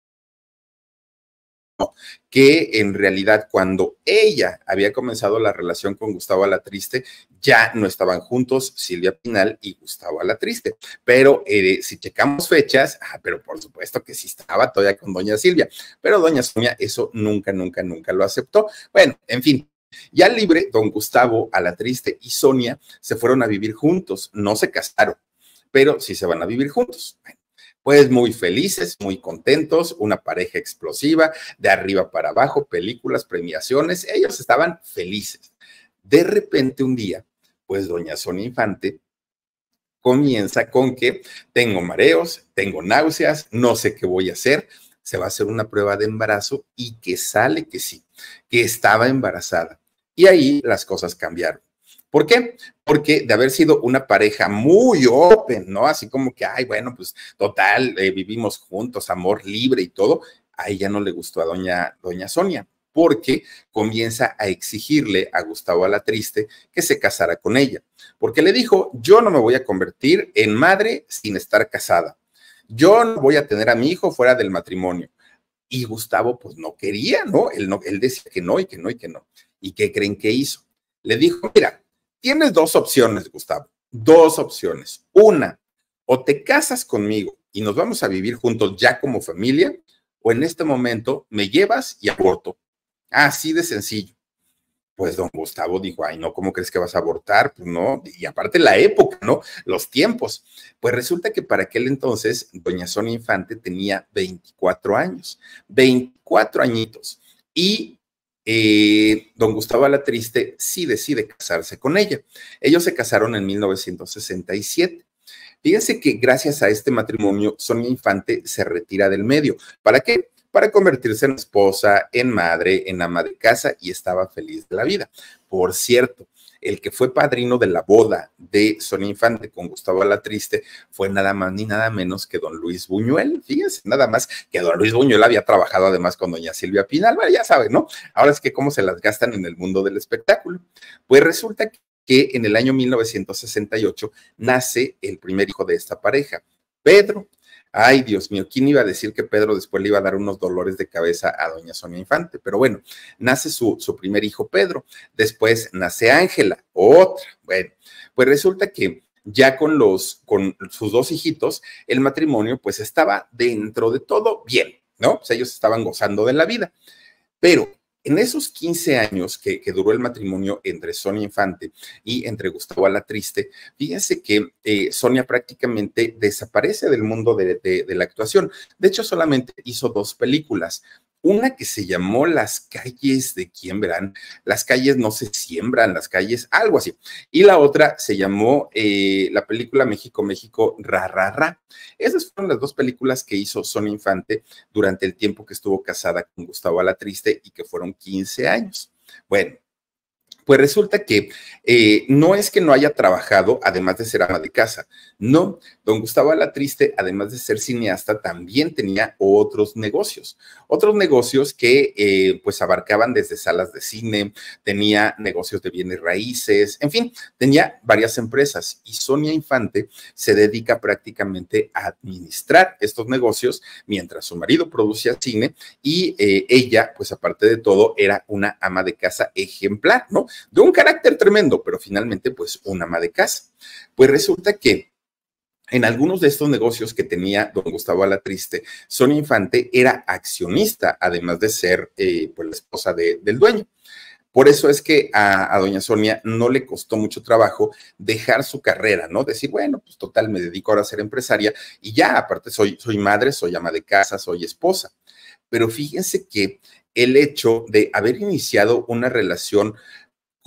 que en realidad cuando ella había comenzado la relación con Gustavo Triste, ya no estaban juntos Silvia Pinal y Gustavo Triste. Pero eh, si checamos fechas, ah, pero por supuesto que sí estaba todavía con doña Silvia, pero doña Sonia eso nunca, nunca, nunca lo aceptó. Bueno, en fin, ya libre, don Gustavo Triste y Sonia se fueron a vivir juntos, no se casaron, pero sí se van a vivir juntos pues muy felices, muy contentos, una pareja explosiva, de arriba para abajo, películas, premiaciones, ellos estaban felices. De repente un día, pues doña Sonia Infante comienza con que tengo mareos, tengo náuseas, no sé qué voy a hacer, se va a hacer una prueba de embarazo y que sale que sí, que estaba embarazada. Y ahí las cosas cambiaron. ¿Por qué? Porque de haber sido una pareja muy open, ¿no? Así como que, ay, bueno, pues total, eh, vivimos juntos, amor libre y todo, a ella no le gustó a doña, doña Sonia porque comienza a exigirle a Gustavo a la triste que se casara con ella, porque le dijo, yo no me voy a convertir en madre sin estar casada, yo no voy a tener a mi hijo fuera del matrimonio. Y Gustavo pues no quería, ¿no? Él, no, él decía que no y que no y que no. ¿Y qué creen que hizo? Le dijo, mira, Tienes dos opciones, Gustavo. Dos opciones. Una, o te casas conmigo y nos vamos a vivir juntos ya como familia, o en este momento me llevas y aborto. Así de sencillo. Pues don Gustavo dijo, ay, no, ¿cómo crees que vas a abortar? Pues no, y aparte la época, ¿no? Los tiempos. Pues resulta que para aquel entonces, doña Sonia Infante tenía 24 años, 24 añitos. Y eh, don Gustavo la Triste sí decide casarse con ella. Ellos se casaron en 1967. Fíjense que gracias a este matrimonio, Sonia Infante se retira del medio. ¿Para qué? Para convertirse en esposa, en madre, en ama de casa y estaba feliz de la vida. Por cierto, el que fue padrino de la boda de Sonia Infante con Gustavo triste fue nada más ni nada menos que don Luis Buñuel. Fíjense, nada más que don Luis Buñuel había trabajado además con doña Silvia Pinal. ya saben, ¿no? Ahora es que cómo se las gastan en el mundo del espectáculo. Pues resulta que en el año 1968 nace el primer hijo de esta pareja, Pedro, Ay, Dios mío, ¿quién iba a decir que Pedro después le iba a dar unos dolores de cabeza a doña Sonia Infante? Pero bueno, nace su, primer hijo Pedro, después nace Ángela, otra. Bueno, pues resulta que ya con los con sus dos hijitos, el matrimonio pues estaba dentro de todo bien, ¿no? Pues ellos estaban gozando de la vida. Pero en esos 15 años que, duró el matrimonio entre Sonia Infante y entre Gustavo Alatriste, fíjense que eh, Sonia prácticamente desaparece del mundo de la actuación. De hecho, solamente hizo dos películas una que se llamó Las calles de quién verán, las calles no se siembran, las calles, algo así. Y la otra se llamó eh, la película México, México, ra, ra, Esas fueron las dos películas que hizo Son Infante durante el tiempo que estuvo casada con Gustavo Alatriste y que fueron 15 años. Bueno, pues resulta que eh, no es que no haya trabajado, además de ser ama de casa. No, don Gustavo Alatriste, además de ser cineasta, también tenía otros negocios. Otros negocios que eh, pues abarcaban desde salas de cine, tenía negocios de bienes raíces, en fin, tenía varias empresas. Y Sonia Infante se dedica prácticamente a administrar estos negocios mientras su marido producía cine y eh, ella, pues aparte de todo, era una ama de casa ejemplar, ¿no? de un carácter tremendo, pero finalmente pues un ama de casa. Pues resulta que en algunos de estos negocios que tenía don Gustavo Alatriste, Sonia Infante era accionista, además de ser eh, pues, la esposa del dueño. Por eso es que a, doña Sonia no le costó mucho trabajo dejar su carrera, ¿no? Decir, bueno, pues total, me dedico ahora a ser empresaria y ya, aparte, soy, soy madre, soy ama de casa, soy esposa. Pero fíjense que el hecho de haber iniciado una relación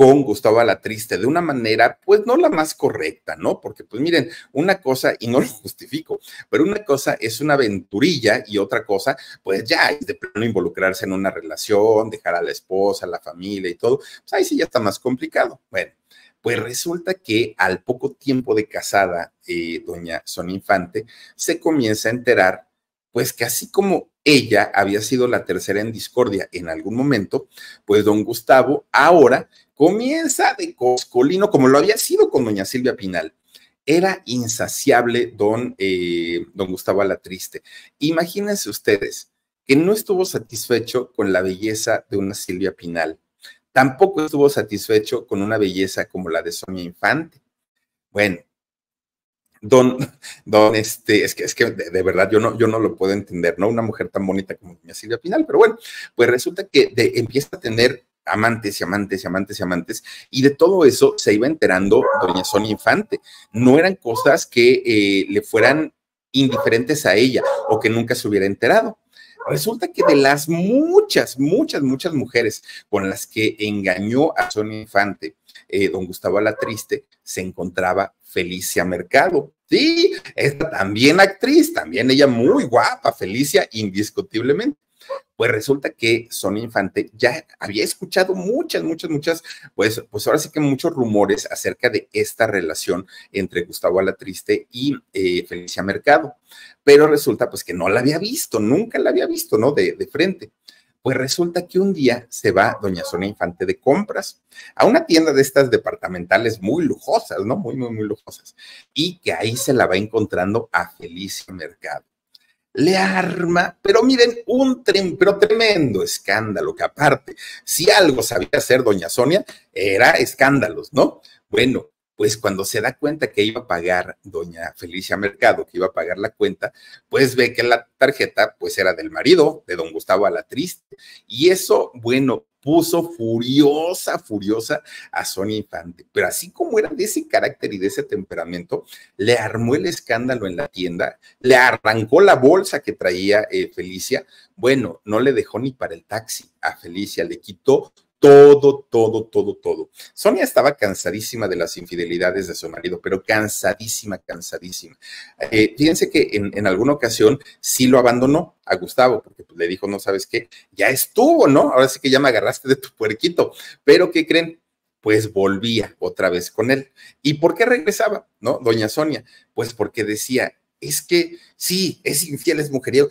con Gustavo la triste de una manera, pues no la más correcta, ¿no? Porque, pues miren, una cosa, y no lo justifico, pero una cosa es una aventurilla y otra cosa, pues ya es de plano involucrarse en una relación, dejar a la esposa, la familia y todo, pues ahí sí ya está más complicado. Bueno. Pues resulta que al poco tiempo de casada, eh, doña Sonia Infante se comienza a enterar, pues que así como ella había sido la tercera en discordia en algún momento, pues don Gustavo ahora Comienza de coscolino, como lo había sido con doña Silvia Pinal. Era insaciable don, eh, don Gustavo Alatriste. Imagínense ustedes que no estuvo satisfecho con la belleza de una Silvia Pinal. Tampoco estuvo satisfecho con una belleza como la de Sonia Infante. Bueno, don, don, este, es que, es que de, verdad yo no, yo no lo puedo entender, ¿no? Una mujer tan bonita como doña Silvia Pinal, pero bueno, pues resulta que empieza a tener amantes y amantes y amantes y amantes. Y de todo eso se iba enterando doña Sonia Infante. No eran cosas que eh, le fueran indiferentes a ella o que nunca se hubiera enterado. Resulta que de las muchas, muchas, muchas mujeres con las que engañó a Sonia Infante, eh, don Gustavo triste se encontraba Felicia Mercado. Sí, esta también actriz, también ella muy guapa, Felicia, indiscutiblemente pues resulta que Sonia Infante ya había escuchado muchas, muchas, muchas, pues, pues ahora sí que muchos rumores acerca de esta relación entre Gustavo Alatriste y eh, Felicia Mercado, pero resulta pues que no la había visto, nunca la había visto, ¿no? De, de frente. Pues resulta que un día se va doña Sonia Infante de compras a una tienda de estas departamentales muy lujosas, ¿no? Muy, muy, muy lujosas. Y que ahí se la va encontrando a Felicia Mercado le arma, pero miren, un pero tremendo escándalo, que aparte, si algo sabía hacer doña Sonia, era escándalos, ¿no? Bueno, pues cuando se da cuenta que iba a pagar doña Felicia Mercado, que iba a pagar la cuenta, pues ve que la tarjeta pues era del marido, de don Gustavo triste Y eso, bueno, puso furiosa, furiosa a Sonia Infante. Pero así como era de ese carácter y de ese temperamento, le armó el escándalo en la tienda, le arrancó la bolsa que traía eh, Felicia. Bueno, no le dejó ni para el taxi a Felicia, le quitó todo, todo, todo, todo. Sonia estaba cansadísima de las infidelidades de su marido, pero cansadísima, cansadísima. Eh, fíjense que en, alguna ocasión sí lo abandonó a Gustavo, porque pues, le dijo, no sabes qué, ya estuvo, ¿no? Ahora sí que ya me agarraste de tu puerquito, pero ¿qué creen? pues volvía otra vez con él. ¿Y por qué regresaba, no? Doña Sonia, pues porque decía, es que sí, es infiel, es mujeriego,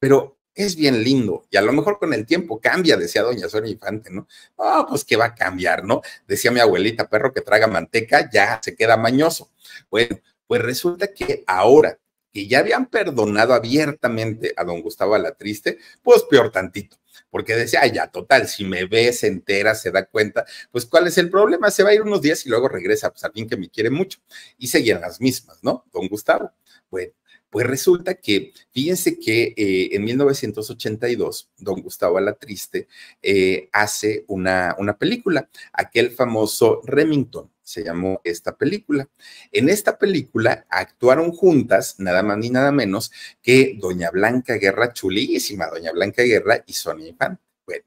pero es bien lindo y a lo mejor con el tiempo cambia, decía doña Sonia Infante, ¿no? Ah, pues que va a cambiar, ¿no? Decía mi abuelita, perro que traga manteca ya se queda mañoso. Bueno, pues resulta que ahora que ya habían perdonado abiertamente a don Gustavo la triste pues peor tantito porque decía, ay, ya, total, si me ves se entera, se da cuenta, pues cuál es el problema, se va a ir unos días y luego regresa, pues alguien que me quiere mucho. Y seguían las mismas, ¿no? Don Gustavo. Bueno, pues resulta que, fíjense que eh, en 1982, don Gustavo Alatriste triste eh, hace una, una película, aquel famoso Remington, se llamó esta película. En esta película actuaron juntas, nada más ni nada menos, que Doña Blanca Guerra, chulísima Doña Blanca Guerra y Sonia Infante. Bueno,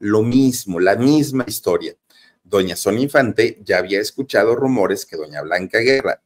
lo mismo, la misma historia. Doña Sonia Infante ya había escuchado rumores que Doña Blanca Guerra,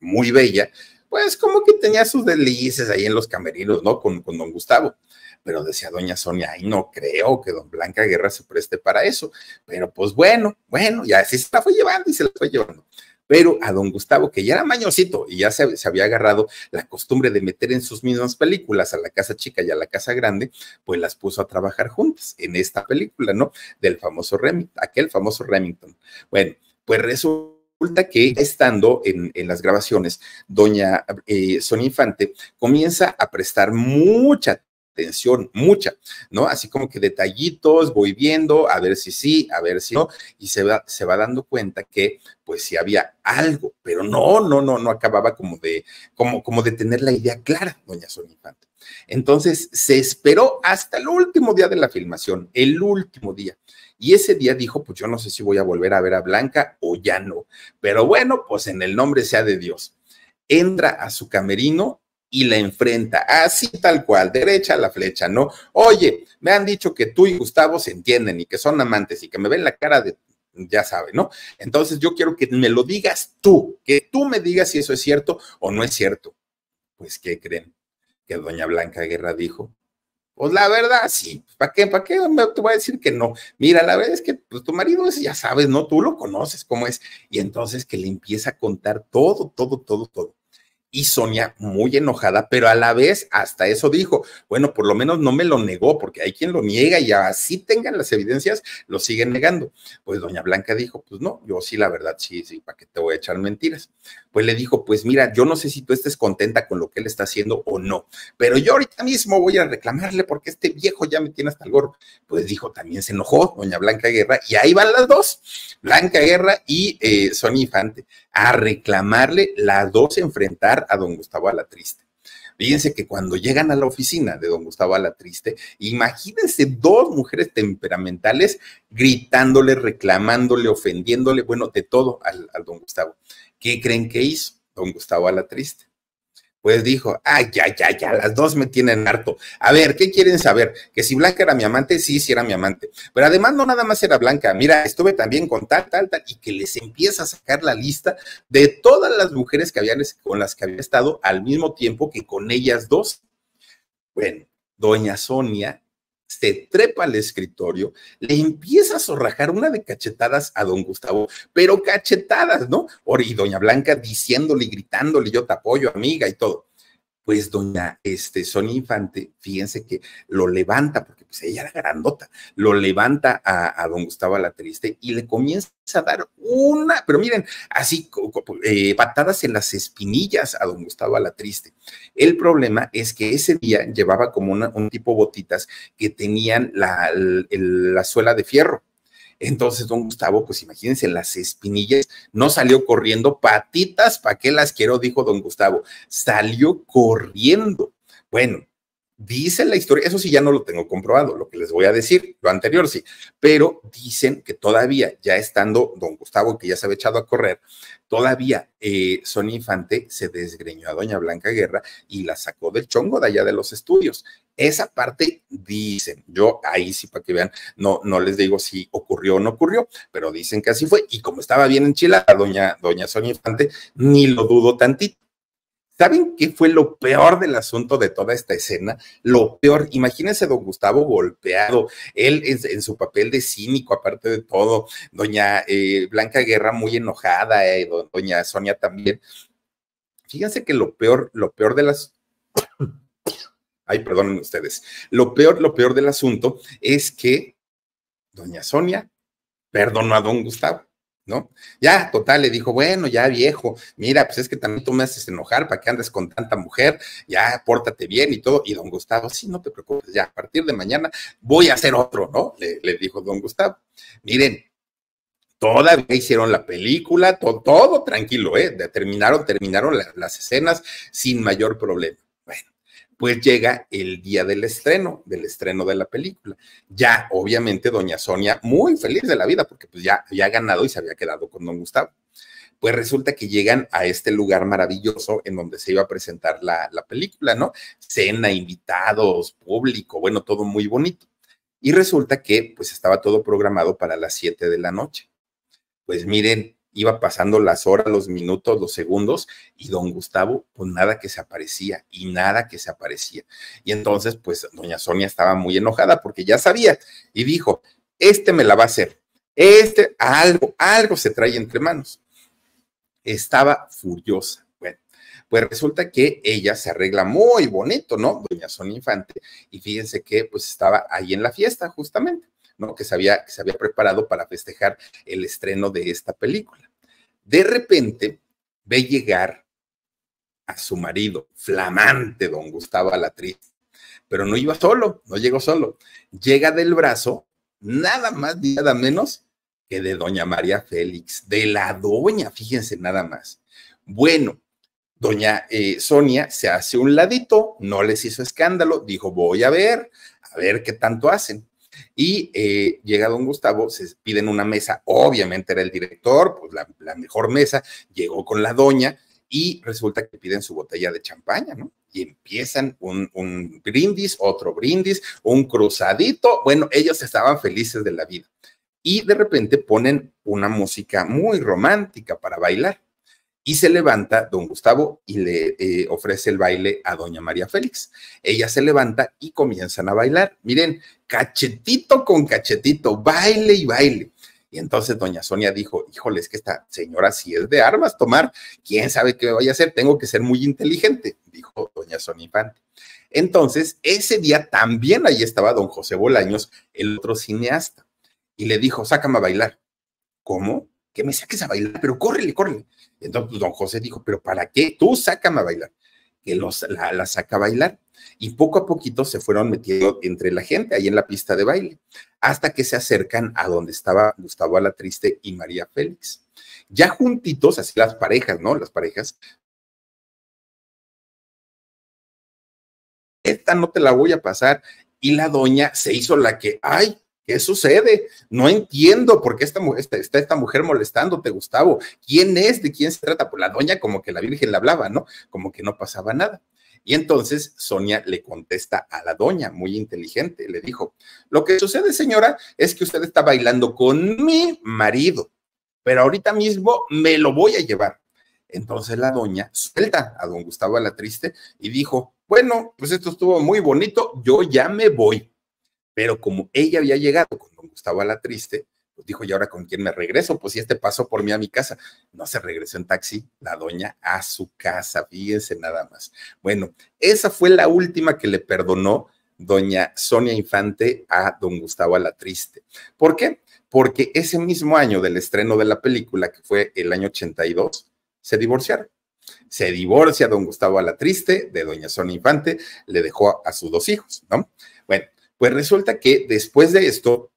muy bella, pues como que tenía sus delices ahí en los camerinos, ¿no? Con, con don Gustavo. Pero decía doña Sonia, ay, no creo que don Blanca Guerra se preste para eso. Pero pues bueno, bueno, ya sí se la fue llevando y se la fue llevando pero a don Gustavo, que ya era mañosito y ya se, se, había agarrado la costumbre de meter en sus mismas películas a la casa chica y a la casa grande, pues las puso a trabajar juntas en esta película, ¿no? Del famoso Remington, aquel famoso Remington. Bueno, pues resulta Resulta que estando en, las grabaciones, doña eh, Infante comienza a prestar mucha atención, mucha, ¿no? Así como que detallitos, voy viendo, a ver si sí, a ver si no, y se va, se va dando cuenta que pues sí había algo, pero no, no, no, no acababa como de, como, como de tener la idea clara, doña Sonia Infante. Entonces se esperó hasta el último día de la filmación, el último día, y ese día dijo, pues yo no sé si voy a volver a ver a Blanca o ya no, pero bueno, pues en el nombre sea de Dios. Entra a su camerino y la enfrenta, así tal cual, derecha a la flecha, ¿no? Oye, me han dicho que tú y Gustavo se entienden y que son amantes y que me ven la cara de, ya sabe, ¿no? Entonces yo quiero que me lo digas tú, que tú me digas si eso es cierto o no es cierto. Pues, ¿qué creen? Que doña Blanca Guerra dijo, pues la verdad, sí, pues, ¿para qué? ¿Para qué te voy a decir que no? Mira, la verdad es que pues, tu marido es, ya sabes, ¿no? Tú lo conoces cómo es. Y entonces que le empieza a contar todo, todo, todo, todo y Sonia muy enojada, pero a la vez hasta eso dijo, bueno, por lo menos no me lo negó, porque hay quien lo niega y así tengan las evidencias, lo siguen negando. Pues doña Blanca dijo, pues no, yo sí, la verdad, sí, sí, ¿para qué te voy a echar mentiras? Pues le dijo, pues mira, yo no sé si tú estés contenta con lo que él está haciendo o no, pero yo ahorita mismo voy a reclamarle porque este viejo ya me tiene hasta el gorro. Pues dijo, también se enojó doña Blanca Guerra y ahí van las dos, Blanca Guerra y eh, Sonia Infante, a reclamarle las dos enfrentar a don Gustavo Alatriste. Fíjense que cuando llegan a la oficina de don Gustavo Alatriste, imagínense dos mujeres temperamentales gritándole, reclamándole, ofendiéndole, bueno, de todo al, al don Gustavo. ¿Qué creen que hizo don Gustavo Alatriste? pues dijo, ay, ya, ya, ya, las dos me tienen harto. A ver, ¿qué quieren saber? Que si Blanca era mi amante, sí, sí era mi amante. Pero además no nada más era Blanca, mira, estuve también con tal, tal, y que les empieza a sacar la lista de todas las mujeres que habían, con las que había estado al mismo tiempo que con ellas dos. Bueno, doña Sonia se trepa al escritorio, le empieza a zorrajar una de cachetadas a don Gustavo, pero cachetadas, ¿no? Y doña Blanca diciéndole y gritándole, yo te apoyo, amiga, y todo pues doña este, Sonia Infante, fíjense que lo levanta, porque pues ella era grandota, lo levanta a, don Gustavo la triste y le comienza a dar una, pero miren, así eh, patadas en las espinillas a don Gustavo triste. El problema es que ese día llevaba como un tipo botitas que tenían la, la suela de fierro entonces, don Gustavo, pues imagínense las espinillas, no salió corriendo, patitas, ¿para qué las quiero? Dijo don Gustavo, salió corriendo. Bueno, Dicen la historia, eso sí ya no lo tengo comprobado, lo que les voy a decir, lo anterior sí, pero dicen que todavía, ya estando don Gustavo, que ya se había echado a correr, todavía eh, Infante se desgreñó a doña Blanca Guerra y la sacó del chongo de allá de los estudios. Esa parte dicen, yo ahí sí para que vean, no, no les digo si ocurrió o no ocurrió, pero dicen que así fue. Y como estaba bien enchilada doña, doña Sonia Infante, ni lo dudo tantito ¿Saben qué fue lo peor del asunto de toda esta escena? Lo peor, imagínense a don Gustavo golpeado, él en su papel de cínico, aparte de todo, doña eh, Blanca Guerra muy enojada, eh, doña Sonia también. Fíjense que lo peor, lo peor de las... Ay, perdonen ustedes. Lo peor, lo peor del asunto es que doña Sonia perdonó a don Gustavo. ¿no? Ya, total, le dijo, bueno, ya viejo, mira, pues es que también tú me haces enojar, ¿para que andes con tanta mujer? Ya, pórtate bien y todo. Y don Gustavo, sí, no te preocupes, ya, a partir de mañana voy a hacer otro, ¿no? Le, dijo don Gustavo. Miren, todavía hicieron la película, todo, todo tranquilo, ¿eh? Terminaron, terminaron las escenas sin mayor problema pues llega el día del estreno, del estreno de la película. Ya, obviamente, doña Sonia, muy feliz de la vida, porque pues ya había ganado y se había quedado con don Gustavo. Pues resulta que llegan a este lugar maravilloso en donde se iba a presentar la, la película, ¿no? Cena, invitados, público, bueno, todo muy bonito. Y resulta que pues estaba todo programado para las 7 de la noche. Pues miren, iba pasando las horas, los minutos, los segundos, y don Gustavo, pues nada que se aparecía y nada que se aparecía. Y entonces, pues doña Sonia estaba muy enojada porque ya sabía y dijo, este me la va a hacer, este algo, algo se trae entre manos. Estaba furiosa. Bueno, pues resulta que ella se arregla muy bonito, ¿no? Doña Sonia Infante. Y fíjense que pues estaba ahí en la fiesta justamente. Que se había, que se había preparado para festejar el estreno de esta película. De repente ve llegar a su marido, flamante don Gustavo Alatriz, pero no iba solo, no llegó solo. Llega del brazo, nada más ni nada menos que de doña María Félix, de la doña, fíjense nada más. Bueno, doña eh, Sonia se hace un ladito, no les hizo escándalo, dijo, voy a ver, a ver qué tanto hacen. Y eh, llega don Gustavo, se piden una mesa, obviamente era el director, pues la, mejor mesa, llegó con la doña y resulta que piden su botella de champaña, ¿no? Y empiezan un, un, brindis, otro brindis, un cruzadito. Bueno, ellos estaban felices de la vida. Y de repente ponen una música muy romántica para bailar. Y se levanta don Gustavo y le eh, ofrece el baile a doña María Félix. Ella se levanta y comienzan a bailar. Miren, cachetito con cachetito, baile y baile. Y entonces doña Sonia dijo, híjole, es que esta señora si es de armas tomar, quién sabe qué voy a hacer, tengo que ser muy inteligente, dijo doña Sonia Infante. Entonces, ese día también ahí estaba don José Bolaños, el otro cineasta, y le dijo, sácame a bailar. ¿Cómo? Que me saques a bailar, pero córrele, córrele. Entonces, pues, don José dijo, pero ¿para qué? Tú sácame a bailar. Que los, la, la saca a bailar. Y poco a poquito se fueron metiendo entre la gente ahí en la pista de baile, hasta que se acercan a donde estaba Gustavo triste y María Félix. Ya juntitos, así las parejas, ¿no? Las parejas, esta no te la voy a pasar. Y la doña se hizo la que, ay, ¿Qué sucede? No entiendo por qué esta, este, está esta, esta mujer molestándote, Gustavo. ¿Quién es? ¿De quién se trata? Pues la doña como que la Virgen le hablaba, ¿no? Como que no pasaba nada. Y entonces Sonia le contesta a la doña, muy inteligente, le dijo, lo que sucede señora es que usted está bailando con mi marido, pero ahorita mismo me lo voy a llevar. Entonces la doña suelta a don Gustavo a la triste y dijo, bueno, pues esto estuvo muy bonito, yo ya me voy pero como ella había llegado con don Gustavo a la triste, pues dijo, ¿y ahora con quién me regreso? Pues si este pasó por mí a mi casa. No se regresó en taxi la doña a su casa, fíjense nada más. Bueno, esa fue la última que le perdonó doña Sonia Infante a don Gustavo a la triste. ¿Por qué? Porque ese mismo año del estreno de la película, que fue el año 82, se divorciaron. Se divorcia don Gustavo a la triste de doña Sonia Infante, le dejó a sus dos hijos, ¿no? Pues resulta que después de esto,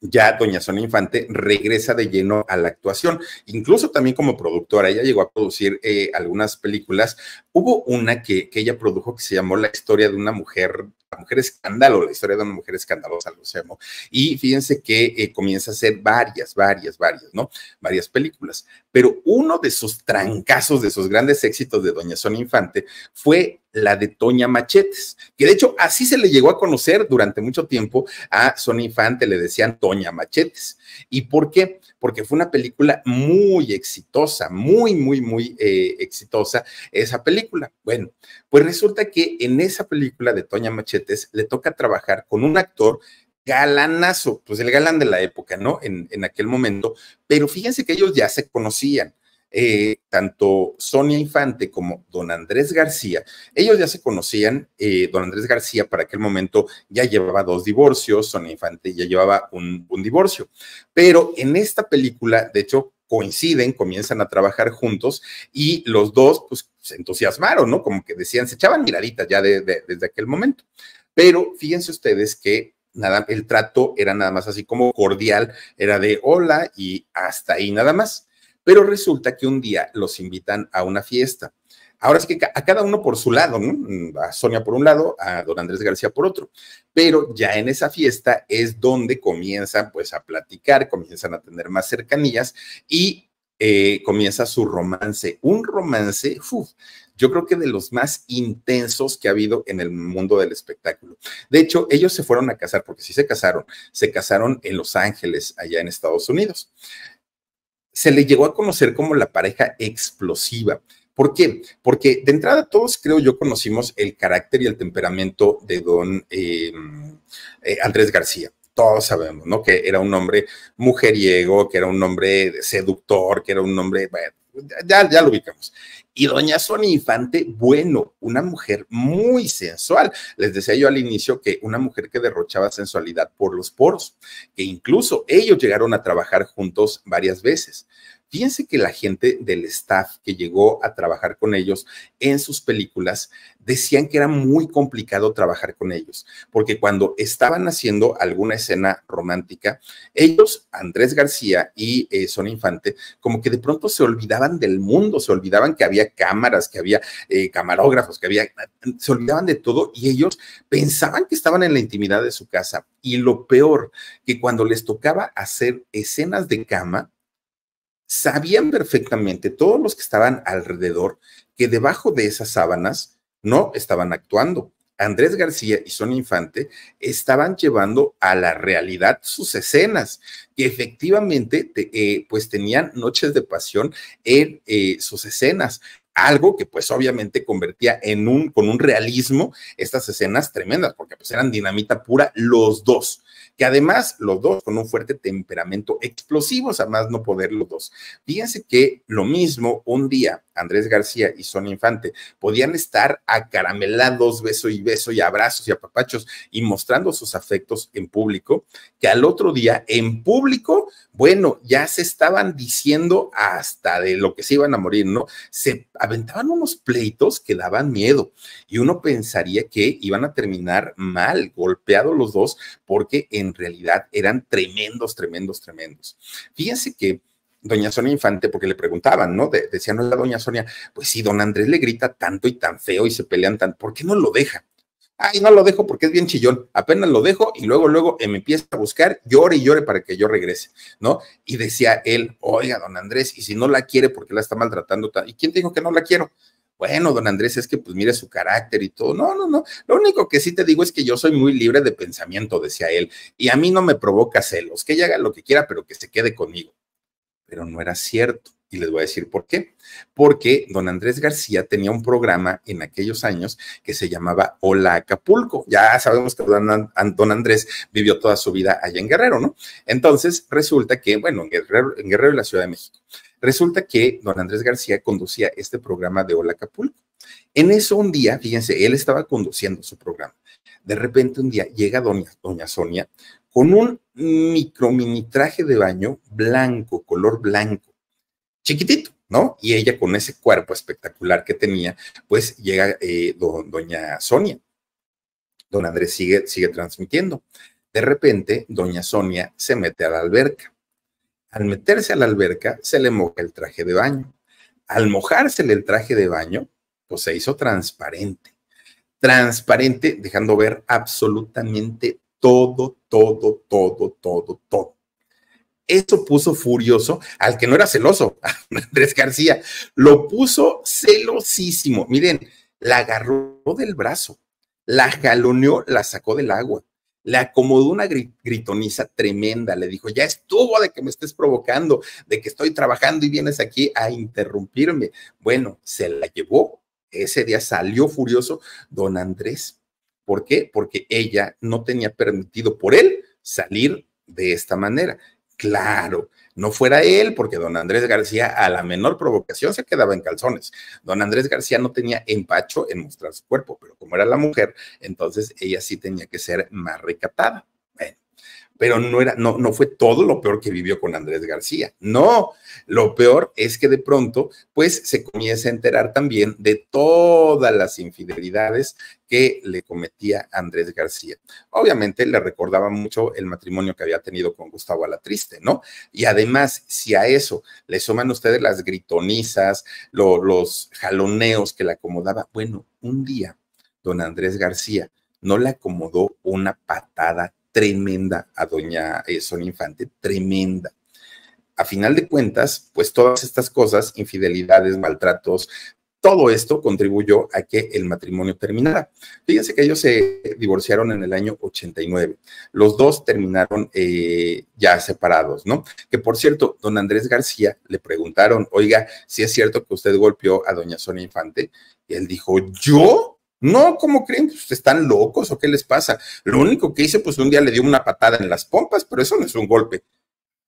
ya Doña Sonia Infante regresa de lleno a la actuación, incluso también como productora, ella llegó a producir eh, algunas películas. Hubo una que, ella produjo que se llamó La historia de una mujer mujer escándalo, la historia de una mujer escandalosa, lo Y fíjense que eh, comienza a hacer varias, varias, varias, ¿no? Varias películas. Pero uno de sus trancazos, de sus grandes éxitos de Doña Sonia Infante, fue la de Toña Machetes, que de hecho así se le llegó a conocer durante mucho tiempo a Sonia Infante, le decían Toña Machetes. ¿Y por qué? porque fue una película muy exitosa, muy, muy, muy eh, exitosa esa película. Bueno, pues resulta que en esa película de Toña Machetes le toca trabajar con un actor galanazo, pues el galán de la época, ¿no? En, en aquel momento, pero fíjense que ellos ya se conocían eh, tanto Sonia Infante como don Andrés García, ellos ya se conocían, eh, don Andrés García para aquel momento ya llevaba dos divorcios, Sonia Infante ya llevaba un, divorcio, pero en esta película, de hecho, coinciden, comienzan a trabajar juntos y los dos pues se entusiasmaron, ¿no? Como que decían, se echaban miraditas ya desde aquel momento. Pero fíjense ustedes que nada, el trato era nada más así como cordial, era de hola y hasta ahí nada más. Pero resulta que un día los invitan a una fiesta. Ahora es que a cada uno por su lado, ¿no? Mm, a Sonia por un lado, a don Andrés García por otro. Pero ya en esa fiesta es donde comienzan pues a platicar, comienzan a tener más cercanías y eh, comienza su romance. Un romance, uf, yo creo que de los más intensos que ha habido en el mundo del espectáculo. De hecho, ellos se fueron a casar, porque sí se casaron, se casaron en Los Ángeles, allá en Estados Unidos se le llegó a conocer como la pareja explosiva. ¿Por qué? Porque de entrada todos creo yo conocimos el carácter y el temperamento de don em, eh, Andrés García. Todos sabemos, ¿no? Que era un hombre mujeriego, que era un hombre seductor, que era un hombre, ya, lo ubicamos. Y doña Sonia Infante, bueno, una mujer muy sensual. Les decía yo al inicio que una mujer que derrochaba sensualidad por los poros, que incluso ellos llegaron a trabajar juntos varias veces. Fíjense que la gente del staff que llegó a trabajar con ellos en sus películas decían que era muy complicado trabajar con ellos, porque cuando estaban haciendo alguna escena romántica, ellos, Andrés García y eh, Son Infante, como que de pronto se olvidaban del mundo, se olvidaban que había cámaras, que había eh, camarógrafos, que había, se olvidaban de todo y ellos pensaban que estaban en la intimidad de su casa. Y lo peor, que cuando les tocaba hacer escenas de cama, sabían perfectamente todos los que estaban alrededor que debajo de esas sábanas no estaban actuando. Andrés García y Sonia Infante estaban llevando a la realidad sus escenas, que efectivamente eh, pues tenían noches de pasión en eh, sus escenas, algo que pues obviamente convertía en un, con un realismo estas escenas tremendas, porque pues eran dinamita pura los dos que además los dos con un fuerte temperamento explosivos, además no poder los dos. Fíjense que lo mismo un día Andrés García y Sonia Infante podían estar acaramelados, beso y beso y abrazos y apapachos y mostrando sus afectos en público, que al otro día en público, bueno, ya se estaban diciendo hasta de lo que se iban a morir, ¿no? Se aventaban unos pleitos que daban miedo y uno pensaría que iban a terminar mal, golpeados los dos, porque en realidad eran tremendos, tremendos, tremendos. Fíjense que doña Sonia Infante, porque le preguntaban, ¿no? decían, no, la doña Sonia, pues si don Andrés le grita tanto y tan feo y se pelean tan, ¿por qué no lo deja? Ay, no lo dejo porque es bien chillón. Apenas lo dejo y luego, luego eh, me empieza a buscar, llore y llore para que yo regrese, ¿no? Y decía él, oiga, don Andrés, y si no la quiere porque la está maltratando, ¿y quién dijo que no la quiero? Bueno, don Andrés, es que pues mire su carácter y todo. No, no, no. Lo único que sí te digo es que yo soy muy libre de pensamiento, decía él, y a mí no me provoca celos, que ella haga lo que quiera, pero que se quede conmigo pero no era cierto. Y les voy a decir por qué. Porque don Andrés García tenía un programa en aquellos años que se llamaba Hola Acapulco. Ya sabemos que don Andrés vivió toda su vida allá en Guerrero, ¿no? Entonces, resulta que, bueno, en Guerrero, en y la Ciudad de México, resulta que don Andrés García conducía este programa de Hola Acapulco. En eso un día, fíjense, él estaba conduciendo su programa. De repente un día llega doña, doña Sonia con un micro mini traje de baño blanco, color blanco, chiquitito, ¿no? Y ella con ese cuerpo espectacular que tenía, pues llega eh, doña Sonia. Don Andrés sigue, sigue transmitiendo. De repente, doña Sonia se mete a la alberca. Al meterse a la alberca, se le moja el traje de baño. Al mojársele el traje de baño, pues se hizo transparente. Transparente, dejando ver absolutamente todo, todo, todo, todo, todo. Eso puso furioso al que no era celoso, Andrés García. Lo puso celosísimo. Miren, la agarró del brazo, la jaloneó, la sacó del agua, le acomodó una gritoniza tremenda, le dijo, ya estuvo de que me estés provocando, de que estoy trabajando y vienes aquí a interrumpirme. Bueno, se la llevó. Ese día salió furioso don Andrés ¿Por qué? Porque ella no tenía permitido por él salir de esta manera. Claro, no fuera él, porque don Andrés García a la menor provocación se quedaba en calzones. Don Andrés García no tenía empacho en mostrar su cuerpo, pero como era la mujer, entonces ella sí tenía que ser más recatada pero no, era, no, no fue todo lo peor que vivió con Andrés García. No, lo peor es que de pronto, pues se comienza a enterar también de todas las infidelidades que le cometía Andrés García. Obviamente le recordaba mucho el matrimonio que había tenido con Gustavo Alatriste, ¿no? Y además, si a eso le suman ustedes las gritonizas, los jaloneos que le acomodaba, bueno, un día, don Andrés García no le acomodó una patada tremenda a doña eh, Sonia Infante, tremenda. A final de cuentas, pues todas estas cosas, infidelidades, maltratos, todo esto contribuyó a que el matrimonio terminara. Fíjense que ellos se divorciaron en el año 89. Los dos terminaron eh, ya separados, ¿no? Que por cierto, don Andrés García le preguntaron, oiga, si es cierto que usted golpeó a doña Sonia Infante. Y él dijo, ¿yo? No, ¿cómo creen? ¿Ustedes están locos o qué les pasa. Lo único que hice, pues un día le dio una patada en las pompas, pero eso no es un golpe.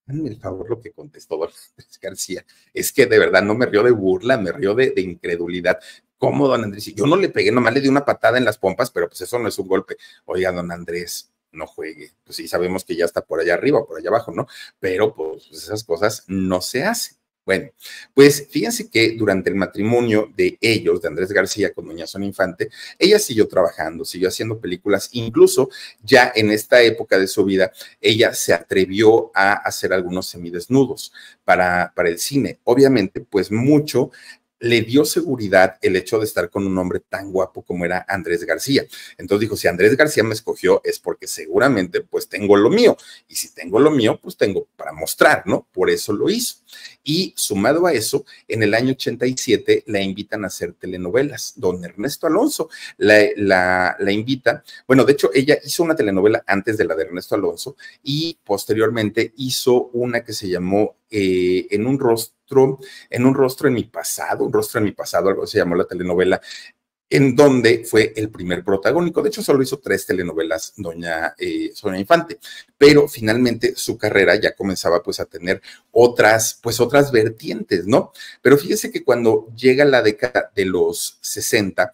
Hazme el favor lo que contestó Don Andrés García. Es que de verdad no me rió de burla, me rió de, incredulidad. ¿Cómo, don Andrés? Yo no le pegué, nomás le di una patada en las pompas, pero pues eso no es un golpe. Oiga, don Andrés, no juegue. Pues sí, sabemos que ya está por allá arriba, por allá abajo, ¿no? Pero pues esas cosas no se hacen. Bueno, pues fíjense que durante el matrimonio de ellos, de Andrés García con Doña Sonia Infante, ella siguió trabajando, siguió haciendo películas, incluso ya en esta época de su vida, ella se atrevió a hacer algunos semidesnudos para, para el cine. Obviamente, pues mucho le dio seguridad el hecho de estar con un hombre tan guapo como era Andrés García. Entonces dijo, si Andrés García me escogió es porque seguramente pues tengo lo mío y si tengo lo mío pues tengo para mostrar, ¿no? Por eso lo hizo. Y sumado a eso, en el año 87 la invitan a hacer telenovelas. Don Ernesto Alonso la, la, la invita, bueno, de hecho ella hizo una telenovela antes de la de Ernesto Alonso y posteriormente hizo una que se llamó eh, en un rostro, en un rostro en mi pasado, un rostro en mi pasado, algo se llamó la telenovela, en donde fue el primer protagónico. De hecho, solo hizo tres telenovelas Doña eh, Sonia Infante, pero finalmente su carrera ya comenzaba pues a tener otras, pues otras vertientes, ¿no? Pero fíjese que cuando llega la década de los 60,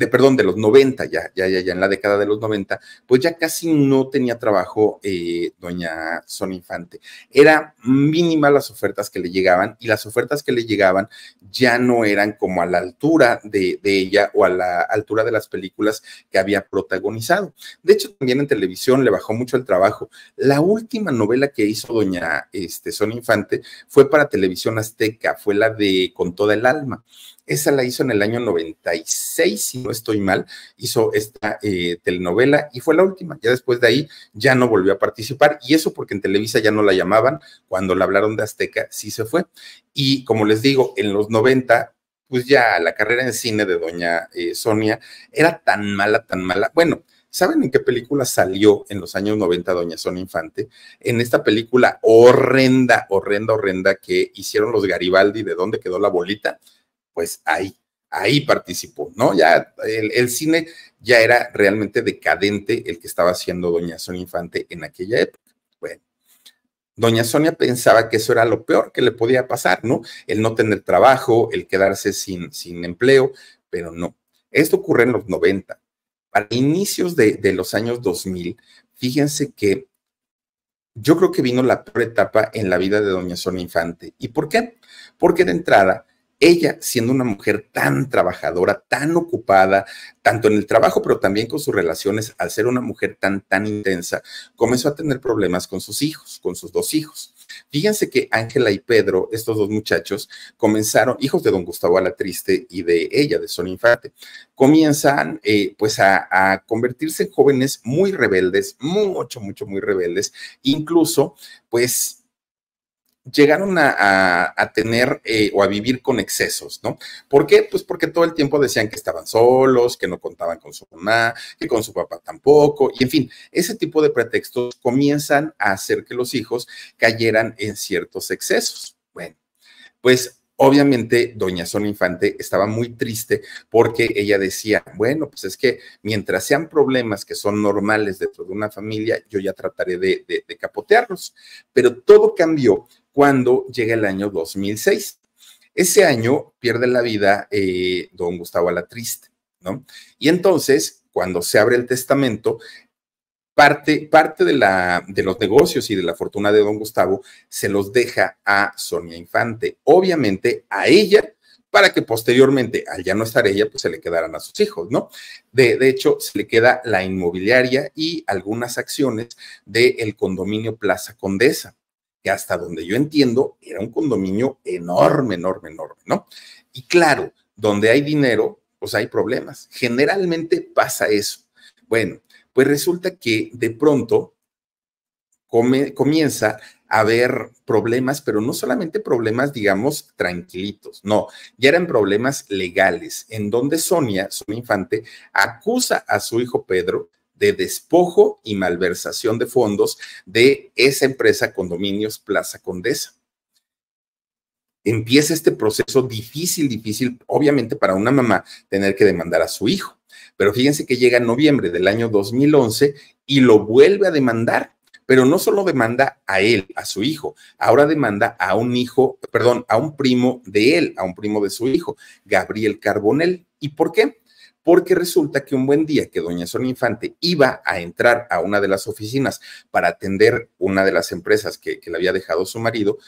de perdón, de los 90, ya, ya, ya, ya en la década de los 90, pues ya casi no tenía trabajo eh, doña Son Infante. Era mínima las ofertas que le llegaban y las ofertas que le llegaban ya no eran como a la altura de, ella o a la altura de las películas que había protagonizado. De hecho, también en televisión le bajó mucho el trabajo. La última novela que hizo doña este, Infante fue para televisión azteca, fue la de Con toda el alma. Esa la hizo en el año 96, si no estoy mal, hizo esta eh, telenovela y fue la última. Ya después de ahí ya no volvió a participar y eso porque en Televisa ya no la llamaban. Cuando la hablaron de Azteca, sí se fue. Y como les digo, en los 90 pues ya la carrera en cine de doña eh, Sonia era tan mala, tan mala. Bueno, ¿saben en qué película salió en los años 90 doña Sonia Infante? En esta película horrenda, horrenda, horrenda que hicieron los Garibaldi, ¿de dónde quedó la bolita? pues ahí, ahí participó, ¿no? Ya el, cine ya era realmente decadente el que estaba haciendo Doña Sonia Infante en aquella época. Bueno, Doña Sonia pensaba que eso era lo peor que le podía pasar, ¿no? El no tener trabajo, el quedarse sin, sin empleo, pero no. Esto ocurre en los 90. Para inicios de, de los años 2000, fíjense que yo creo que vino la peor etapa en la vida de Doña Sonia Infante. ¿Y por qué? Porque de entrada, ella, siendo una mujer tan trabajadora, tan ocupada, tanto en el trabajo, pero también con sus relaciones, al ser una mujer tan, tan intensa, comenzó a tener problemas con sus hijos, con sus dos hijos. Fíjense que Ángela y Pedro, estos dos muchachos, comenzaron, hijos de don Gustavo triste y de ella, de Son Infante, comienzan eh, pues a convertirse en jóvenes muy rebeldes, mucho, mucho, muy rebeldes, incluso pues llegaron a, tener eh, o a vivir con excesos, ¿no? ¿Por qué? Pues porque todo el tiempo decían que estaban solos, que no contaban con su mamá, que con su papá tampoco, y en fin, ese tipo de pretextos comienzan a hacer que los hijos cayeran en ciertos excesos. Bueno, pues Obviamente, doña Sonia Infante estaba muy triste porque ella decía, bueno, pues es que mientras sean problemas que son normales dentro de una familia, yo ya trataré de, de, de capotearlos. Pero todo cambió cuando llega el año 2006. Ese año pierde la vida eh, don Gustavo Alatriste, ¿no? Y entonces, cuando se abre el testamento, parte, parte de, la, de los negocios y de la fortuna de don Gustavo se los deja a Sonia Infante, obviamente a ella, para que posteriormente, al ya no estar ella, pues se le quedaran a sus hijos, ¿no? De, hecho, se le queda la inmobiliaria y algunas acciones del condominio Plaza Condesa que hasta donde yo entiendo era un condominio enorme, enorme, enorme, ¿no? Y claro, donde hay dinero, pues hay problemas. Generalmente pasa eso. Bueno, pues resulta que de pronto comienza a haber problemas, pero no solamente problemas, digamos, tranquilitos, no, ya eran problemas legales, en donde Sonia, su infante, acusa a su hijo Pedro de despojo y malversación de fondos de esa empresa Condominios Plaza Condesa. Empieza este proceso difícil, difícil, obviamente para una mamá tener que demandar a su hijo. Pero fíjense que llega noviembre del año 2011 y lo vuelve a demandar pero no solo demanda a él, a su hijo, ahora demanda a un hijo, perdón, a un primo de él, a un primo de su hijo, Gabriel Carbonel. ¿Y por qué? porque resulta que un buen día que doña Sonia Infante iba a entrar a una de las oficinas para atender una de las empresas que, le había dejado su marido,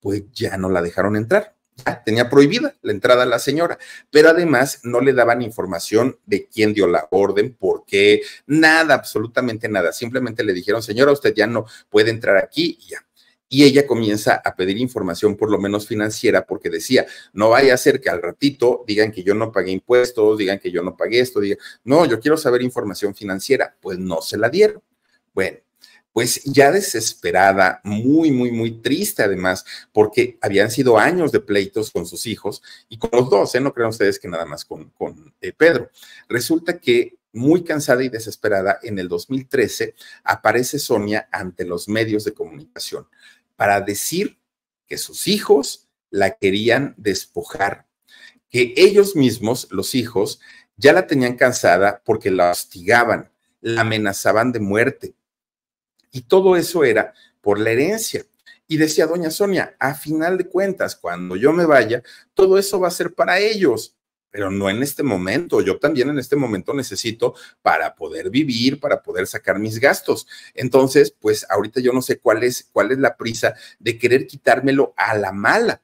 pues ya no la dejaron entrar. Ya tenía prohibida la entrada a la señora, pero además no le daban información de quién dio la orden, por qué, nada, absolutamente nada. Simplemente le dijeron, señora, usted ya no puede entrar aquí y ya y ella comienza a pedir información, por lo menos financiera, porque decía, no vaya a ser que al ratito digan que yo no pagué impuestos, digan que yo no pagué esto, digan, no, yo quiero saber información financiera, pues no se la dieron. Bueno. Pues ya desesperada, muy, muy, muy triste además, porque habían sido años de pleitos con sus hijos y con los dos, ¿eh? no crean ustedes que nada más con, eh, Pedro. Resulta que muy cansada y desesperada, en el 2013 aparece Sonia ante los medios de comunicación para decir que sus hijos la querían despojar, que ellos mismos, los hijos, ya la tenían cansada porque la hostigaban, la amenazaban de muerte. Y todo eso era por la herencia. Y decía doña Sonia, a final de cuentas, cuando yo me vaya, todo eso va a ser para ellos pero no en este momento. Yo también en este momento necesito para poder vivir, para poder sacar mis gastos. Entonces, pues ahorita yo no sé cuál es, cuál es la prisa de querer quitármelo a la mala.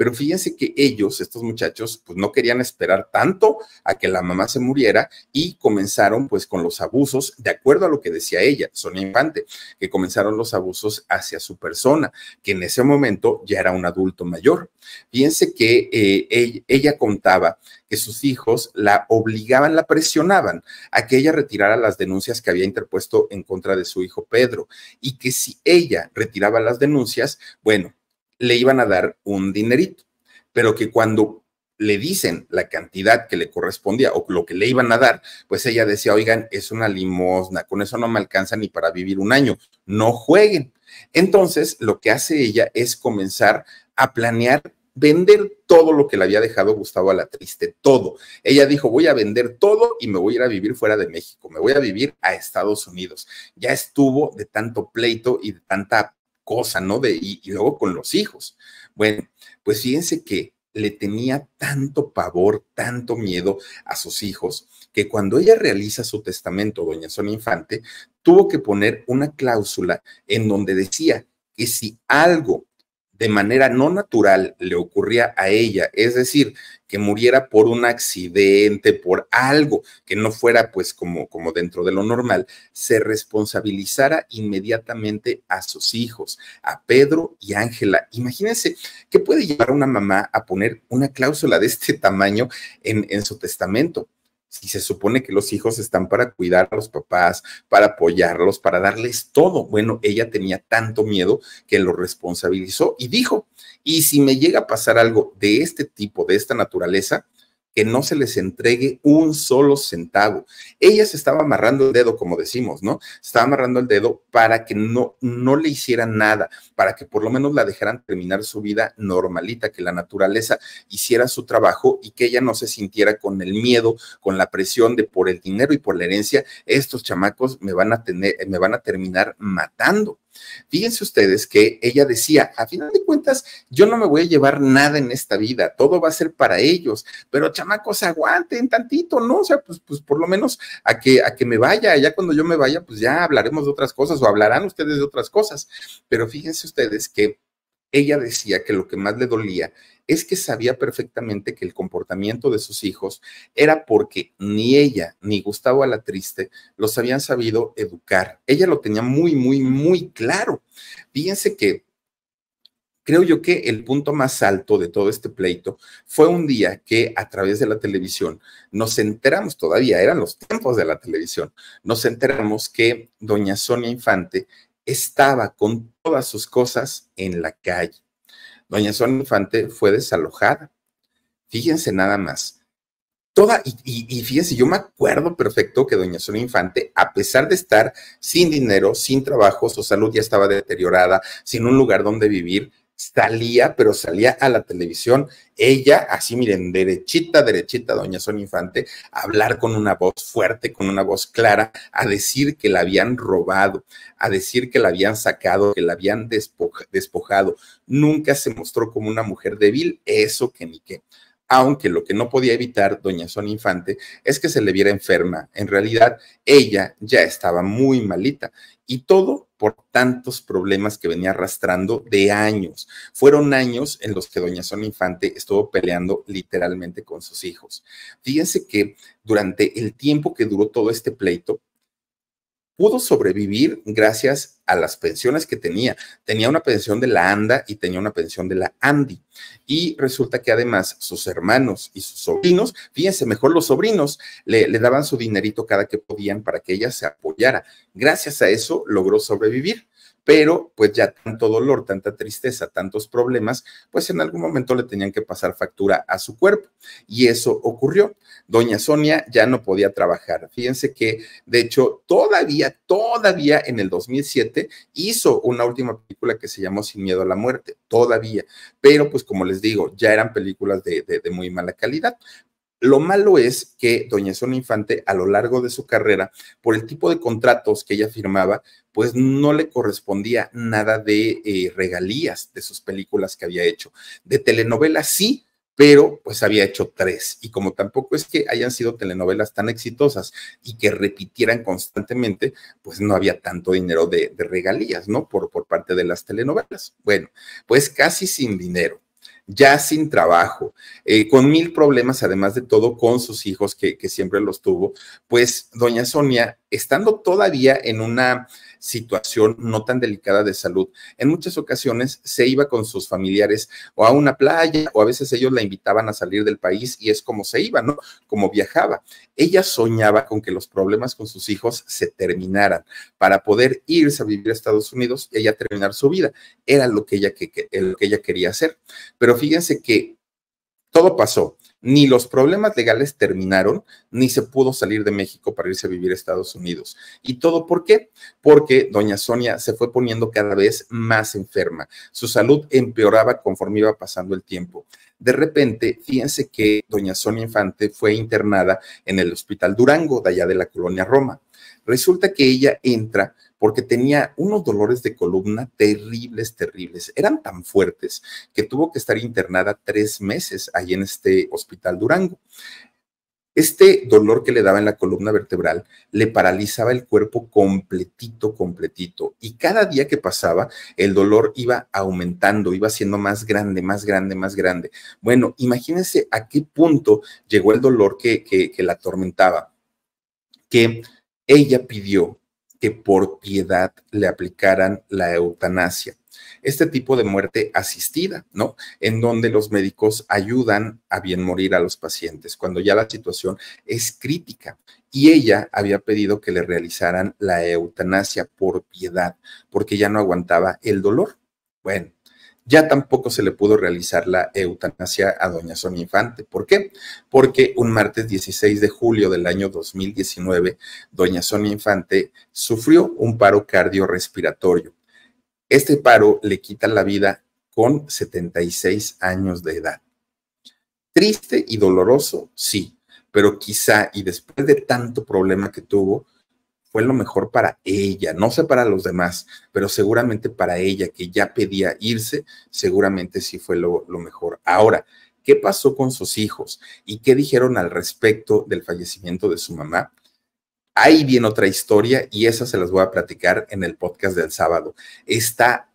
Pero fíjense que ellos, estos muchachos, pues no querían esperar tanto a que la mamá se muriera y comenzaron pues con los abusos, de acuerdo a lo que decía ella, Sonia Infante, que comenzaron los abusos hacia su persona, que en ese momento ya era un adulto mayor. Fíjense que eh, ella contaba que sus hijos la obligaban, la presionaban a que ella retirara las denuncias que había interpuesto en contra de su hijo Pedro y que si ella retiraba las denuncias, bueno, le iban a dar un dinerito, pero que cuando le dicen la cantidad que le correspondía o lo que le iban a dar, pues ella decía, oigan, es una limosna, con eso no me alcanza ni para vivir un año, no jueguen. Entonces, lo que hace ella es comenzar a planear vender todo lo que le había dejado Gustavo a la triste, todo. Ella dijo, voy a vender todo y me voy a ir a vivir fuera de México, me voy a vivir a Estados Unidos. Ya estuvo de tanto pleito y de tanta cosa, ¿no? De, y, luego con los hijos. Bueno, pues fíjense que le tenía tanto pavor, tanto miedo a sus hijos, que cuando ella realiza su testamento, doña Sonia Infante, tuvo que poner una cláusula en donde decía que si algo de manera no natural le ocurría a ella, es decir, que muriera por un accidente, por algo que no fuera pues como, como dentro de lo normal, se responsabilizara inmediatamente a sus hijos, a Pedro y Ángela. Imagínense, ¿qué puede llevar una mamá a poner una cláusula de este tamaño en, en su testamento? si se supone que los hijos están para cuidar a los papás, para apoyarlos, para darles todo. Bueno, ella tenía tanto miedo que lo responsabilizó y dijo, y si me llega a pasar algo de este tipo, de esta naturaleza, que no se les entregue un solo centavo. Ella se estaba amarrando el dedo, como decimos, ¿no? Se estaba amarrando el dedo para que no, no le hicieran nada, para que por lo menos la dejaran terminar su vida normalita, que la naturaleza hiciera su trabajo y que ella no se sintiera con el miedo, con la presión de por el dinero y por la herencia, estos chamacos me van a tener, me van a terminar matando. Fíjense ustedes que ella decía, a final de cuentas, yo no me voy a llevar nada en esta vida, todo va a ser para ellos, pero chamacos, aguanten tantito, ¿no? O sea, pues, pues por lo menos a que, a que me vaya, ya cuando yo me vaya, pues ya hablaremos de otras cosas o hablarán ustedes de otras cosas, pero fíjense ustedes que ella decía que lo que más le dolía es que sabía perfectamente que el comportamiento de sus hijos era porque ni ella ni Gustavo Alatriste los habían sabido educar. Ella lo tenía muy, muy, muy claro. Fíjense que creo yo que el punto más alto de todo este pleito fue un día que a través de la televisión nos enteramos, todavía eran los tiempos de la televisión, nos enteramos que doña Sonia Infante estaba con todas sus cosas en la calle doña Sonia Infante fue desalojada. Fíjense nada más. Toda, y, y, fíjense, yo me acuerdo perfecto que doña Sonia Infante, a pesar de estar sin dinero, sin trabajo, su salud ya estaba deteriorada, sin un lugar donde vivir, salía, pero salía a la televisión, ella, así miren, derechita, derechita, doña son Infante, a hablar con una voz fuerte, con una voz clara, a decir que la habían robado, a decir que la habían sacado, que la habían despojado. Nunca se mostró como una mujer débil, eso que ni qué aunque lo que no podía evitar doña Sonia Infante es que se le viera enferma. En realidad, ella ya estaba muy malita y todo por tantos problemas que venía arrastrando de años. Fueron años en los que doña Sonia Infante estuvo peleando literalmente con sus hijos. Fíjense que durante el tiempo que duró todo este pleito, pudo sobrevivir gracias a las pensiones que tenía. Tenía una pensión de la ANDA y tenía una pensión de la Andy. Y resulta que además sus hermanos y sus sobrinos, fíjense, mejor los sobrinos, le, le daban su dinerito cada que podían para que ella se apoyara. Gracias a eso logró sobrevivir pero pues ya tanto dolor, tanta tristeza, tantos problemas, pues en algún momento le tenían que pasar factura a su cuerpo. Y eso ocurrió. Doña Sonia ya no podía trabajar. Fíjense que, de hecho, todavía, todavía en el 2007 hizo una última película que se llamó Sin Miedo a la Muerte, todavía. Pero pues como les digo, ya eran películas de, de muy mala calidad. Lo malo es que doña Sonia Infante a lo largo de su carrera, por el tipo de contratos que ella firmaba, pues no le correspondía nada de eh, regalías de sus películas que había hecho. De telenovelas sí, pero pues había hecho tres. Y como tampoco es que hayan sido telenovelas tan exitosas y que repitieran constantemente, pues no había tanto dinero de, regalías, ¿no? por parte de las telenovelas. Bueno, pues casi sin dinero ya sin trabajo, eh, con mil problemas, además de todo, con sus hijos que, que siempre los tuvo, pues doña Sonia, estando todavía en una situación no tan delicada de salud. En muchas ocasiones se iba con sus familiares o a una playa o a veces ellos la invitaban a salir del país y es como se iba, ¿no? Como viajaba. Ella soñaba con que los problemas con sus hijos se terminaran para poder irse a vivir a Estados Unidos y ella terminar su vida. Era lo que ella, lo que ella quería hacer. Pero fíjense que todo pasó ni los problemas legales terminaron, ni se pudo salir de México para irse a vivir a Estados Unidos. ¿Y todo por qué? Porque doña Sonia se fue poniendo cada vez más enferma. Su salud empeoraba conforme iba pasando el tiempo. De repente, fíjense que doña Sonia Infante fue internada en el Hospital Durango, de allá de la colonia Roma. Resulta que ella entra porque tenía unos dolores de columna terribles, terribles. Eran tan fuertes que tuvo que estar internada tres meses ahí en este hospital Durango. Este dolor que le daba en la columna vertebral le paralizaba el cuerpo completito, completito. Y cada día que pasaba, el dolor iba aumentando, iba siendo más grande, más grande, más grande. Bueno, imagínense a qué punto llegó el dolor que, que la atormentaba, que ella pidió que por piedad le aplicaran la eutanasia. Este tipo de muerte asistida, ¿no? En donde los médicos ayudan a bien morir a los pacientes cuando ya la situación es crítica. Y ella había pedido que le realizaran la eutanasia por piedad, porque ya no aguantaba el dolor. Bueno, ya tampoco se le pudo realizar la eutanasia a doña Sonia Infante. ¿Por qué? Porque un martes 16 de julio del año 2019, doña Sonia Infante sufrió un paro cardiorrespiratorio. Este paro le quita la vida con 76 años de edad. Triste y doloroso, sí, pero quizá y después de tanto problema que tuvo, fue lo mejor para ella, no sé para los demás, pero seguramente para ella que ya pedía irse, seguramente sí fue lo, mejor. Ahora, ¿qué pasó con sus hijos y qué dijeron al respecto del fallecimiento de su mamá? Ahí viene otra historia y esa se las voy a platicar en el podcast del sábado. Está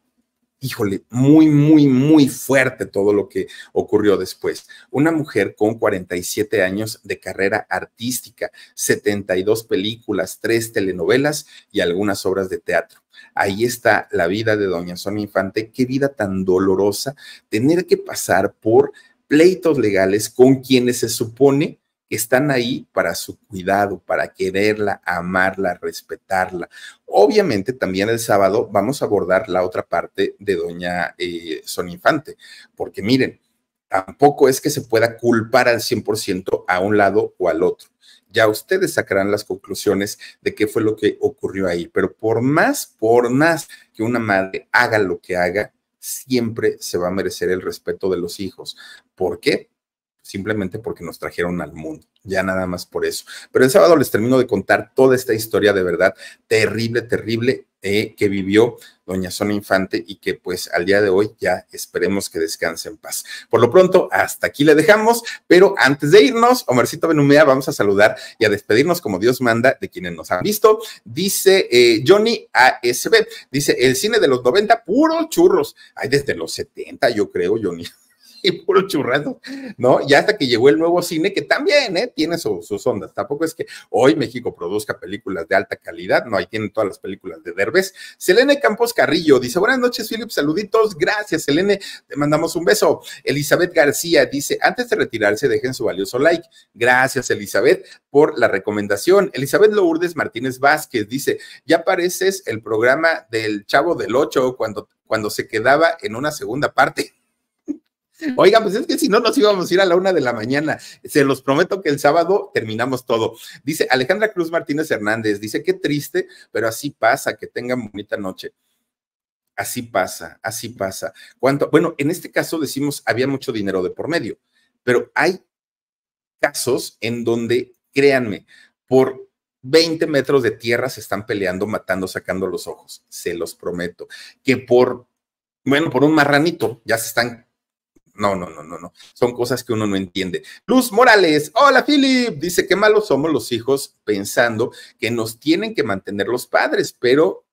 híjole, muy, muy, muy fuerte todo lo que ocurrió después. Una mujer con 47 años de carrera artística, 72 películas, tres telenovelas y algunas obras de teatro. Ahí está la vida de doña Sonia Infante. Qué vida tan dolorosa tener que pasar por pleitos legales con quienes se supone están ahí para su cuidado, para quererla, amarla, respetarla. Obviamente también el sábado vamos a abordar la otra parte de doña eh, Infante. porque miren, tampoco es que se pueda culpar al 100% a un lado o al otro. Ya ustedes sacarán las conclusiones de qué fue lo que ocurrió ahí, pero por más, por más que una madre haga lo que haga, siempre se va a merecer el respeto de los hijos. ¿Por qué? simplemente porque nos trajeron al mundo, ya nada más por eso. Pero el sábado les termino de contar toda esta historia de verdad terrible, terrible eh, que vivió doña Sonia Infante y que pues al día de hoy ya esperemos que descanse en paz. Por lo pronto, hasta aquí le dejamos, pero antes de irnos, Omarcito Benumea, vamos a saludar y a despedirnos como Dios manda de quienes nos han visto. Dice eh, Johnny ASB, dice, el cine de los 90, puros churros. Hay desde los 70, yo creo, Johnny y puro churrando ¿no? Ya hasta que llegó el nuevo cine, que también ¿eh? tiene sus ondas. Tampoco es que hoy México produzca películas de alta calidad, no, ahí tienen todas las películas de derbes. Selene Campos Carrillo dice: Buenas noches, Philip, saluditos, gracias, Selene, te mandamos un beso. Elizabeth García dice: Antes de retirarse, dejen su valioso like. Gracias, Elizabeth, por la recomendación. Elizabeth Lourdes Martínez Vázquez dice: Ya apareces el programa del Chavo del Ocho cuando, cuando se quedaba en una segunda parte. Oigan, pues es que si no nos íbamos a ir a la una de la mañana. Se los prometo que el sábado terminamos todo. Dice Alejandra Cruz Martínez Hernández, dice, qué triste, pero así pasa, que tengan bonita noche. Así pasa, así pasa. Bueno, en este caso decimos, había mucho dinero de por medio, pero hay casos en donde, créanme, por 20 metros de tierra se están peleando, matando, sacando los ojos, se los prometo, que por, bueno, por un marranito ya se están no, no, no, no, no. Son cosas que uno no entiende. Luz Morales, hola Philip, dice que malos somos los hijos pensando que nos tienen que mantener los padres, pero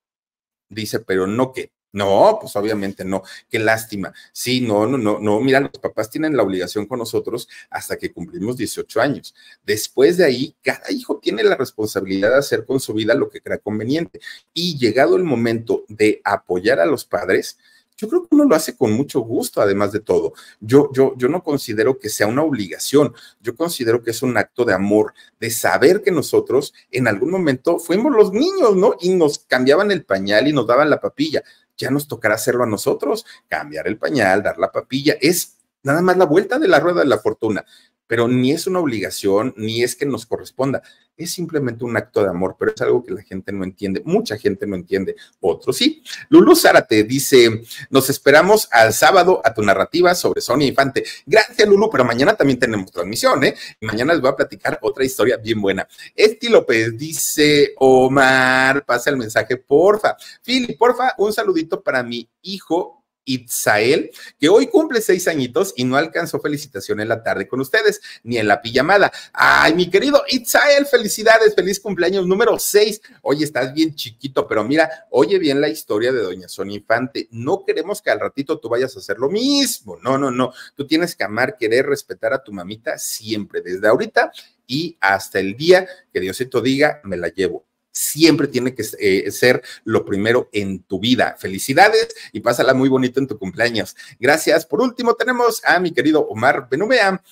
dice, pero no que. No, pues obviamente no. Qué lástima. Sí, no, no, no, no. Mira, los papás tienen la obligación con nosotros hasta que cumplimos 18 años. Después de ahí, cada hijo tiene la responsabilidad de hacer con su vida lo que crea conveniente. Y llegado el momento de apoyar a los padres, yo creo que uno lo hace con mucho gusto, además de todo. Yo, yo, yo no considero que sea una obligación, yo considero que es un acto de amor, de saber que nosotros en algún momento fuimos los niños, ¿no? Y nos cambiaban el pañal y nos daban la papilla. Ya nos tocará hacerlo a nosotros, cambiar el pañal, dar la papilla. Es Nada más la vuelta de la rueda de la fortuna. Pero ni es una obligación, ni es que nos corresponda. Es simplemente un acto de amor, pero es algo que la gente no entiende. Mucha gente no entiende. Otro sí. Lulu Zárate dice: Nos esperamos al sábado a tu narrativa sobre Sonia Infante. Gracias, Lulu, pero mañana también tenemos transmisión, ¿eh? Mañana les voy a platicar otra historia bien buena. Esti López dice: Omar, pasa el mensaje, porfa. Fili, porfa, un saludito para mi hijo Itzael, que hoy cumple seis añitos y no alcanzó felicitación en la tarde con ustedes, ni en la pijamada. Ay, mi querido Itzael, felicidades, feliz cumpleaños número seis. Hoy estás bien chiquito, pero mira, oye bien la historia de Doña Sonia Infante. No queremos que al ratito tú vayas a hacer lo mismo. No, no, no. Tú tienes que amar, querer, respetar a tu mamita siempre, desde ahorita y hasta el día que Diosito diga, me la llevo siempre tiene que eh, ser lo primero en tu vida. Felicidades y pásala muy bonito en tu cumpleaños. Gracias. Por último, tenemos a mi querido Omar Benumea.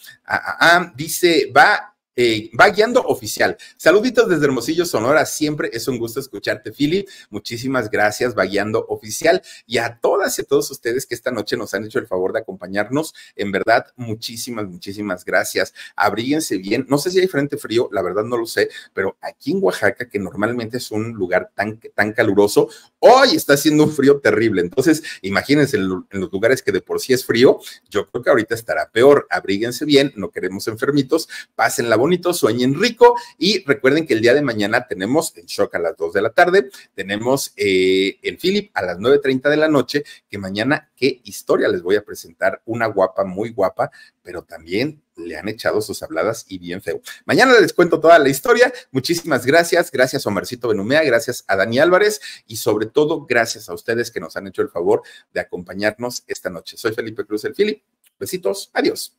dice, va eh, va guiando oficial. Saluditos desde Hermosillo, Sonora. Siempre es un gusto escucharte, Philip. Muchísimas gracias, va guiando oficial. Y a todas y a todos ustedes que esta noche nos han hecho el favor de acompañarnos. En verdad, muchísimas, muchísimas gracias. Abríguense bien. No sé si hay frente frío, la verdad no lo sé, pero aquí en Oaxaca, que normalmente es un lugar tan, tan caluroso, hoy está haciendo un frío terrible. Entonces, imagínense en, en los lugares que de por sí es frío, yo creo que ahorita estará peor. Abríguense bien, no queremos enfermitos. Pasen la bonito, sueñen rico y recuerden que el día de mañana tenemos el shock a las 2 de la tarde, tenemos el eh, Philip a las 9.30 de la noche, que mañana qué historia les voy a presentar, una guapa, muy guapa, pero también le han echado sus habladas y bien feo. Mañana les cuento toda la historia. Muchísimas gracias. Gracias a Omarcito Benumea, gracias a Dani Álvarez y sobre todo gracias a ustedes que nos han hecho el favor de acompañarnos esta noche. Soy Felipe Cruz, el Philip. Besitos. Adiós.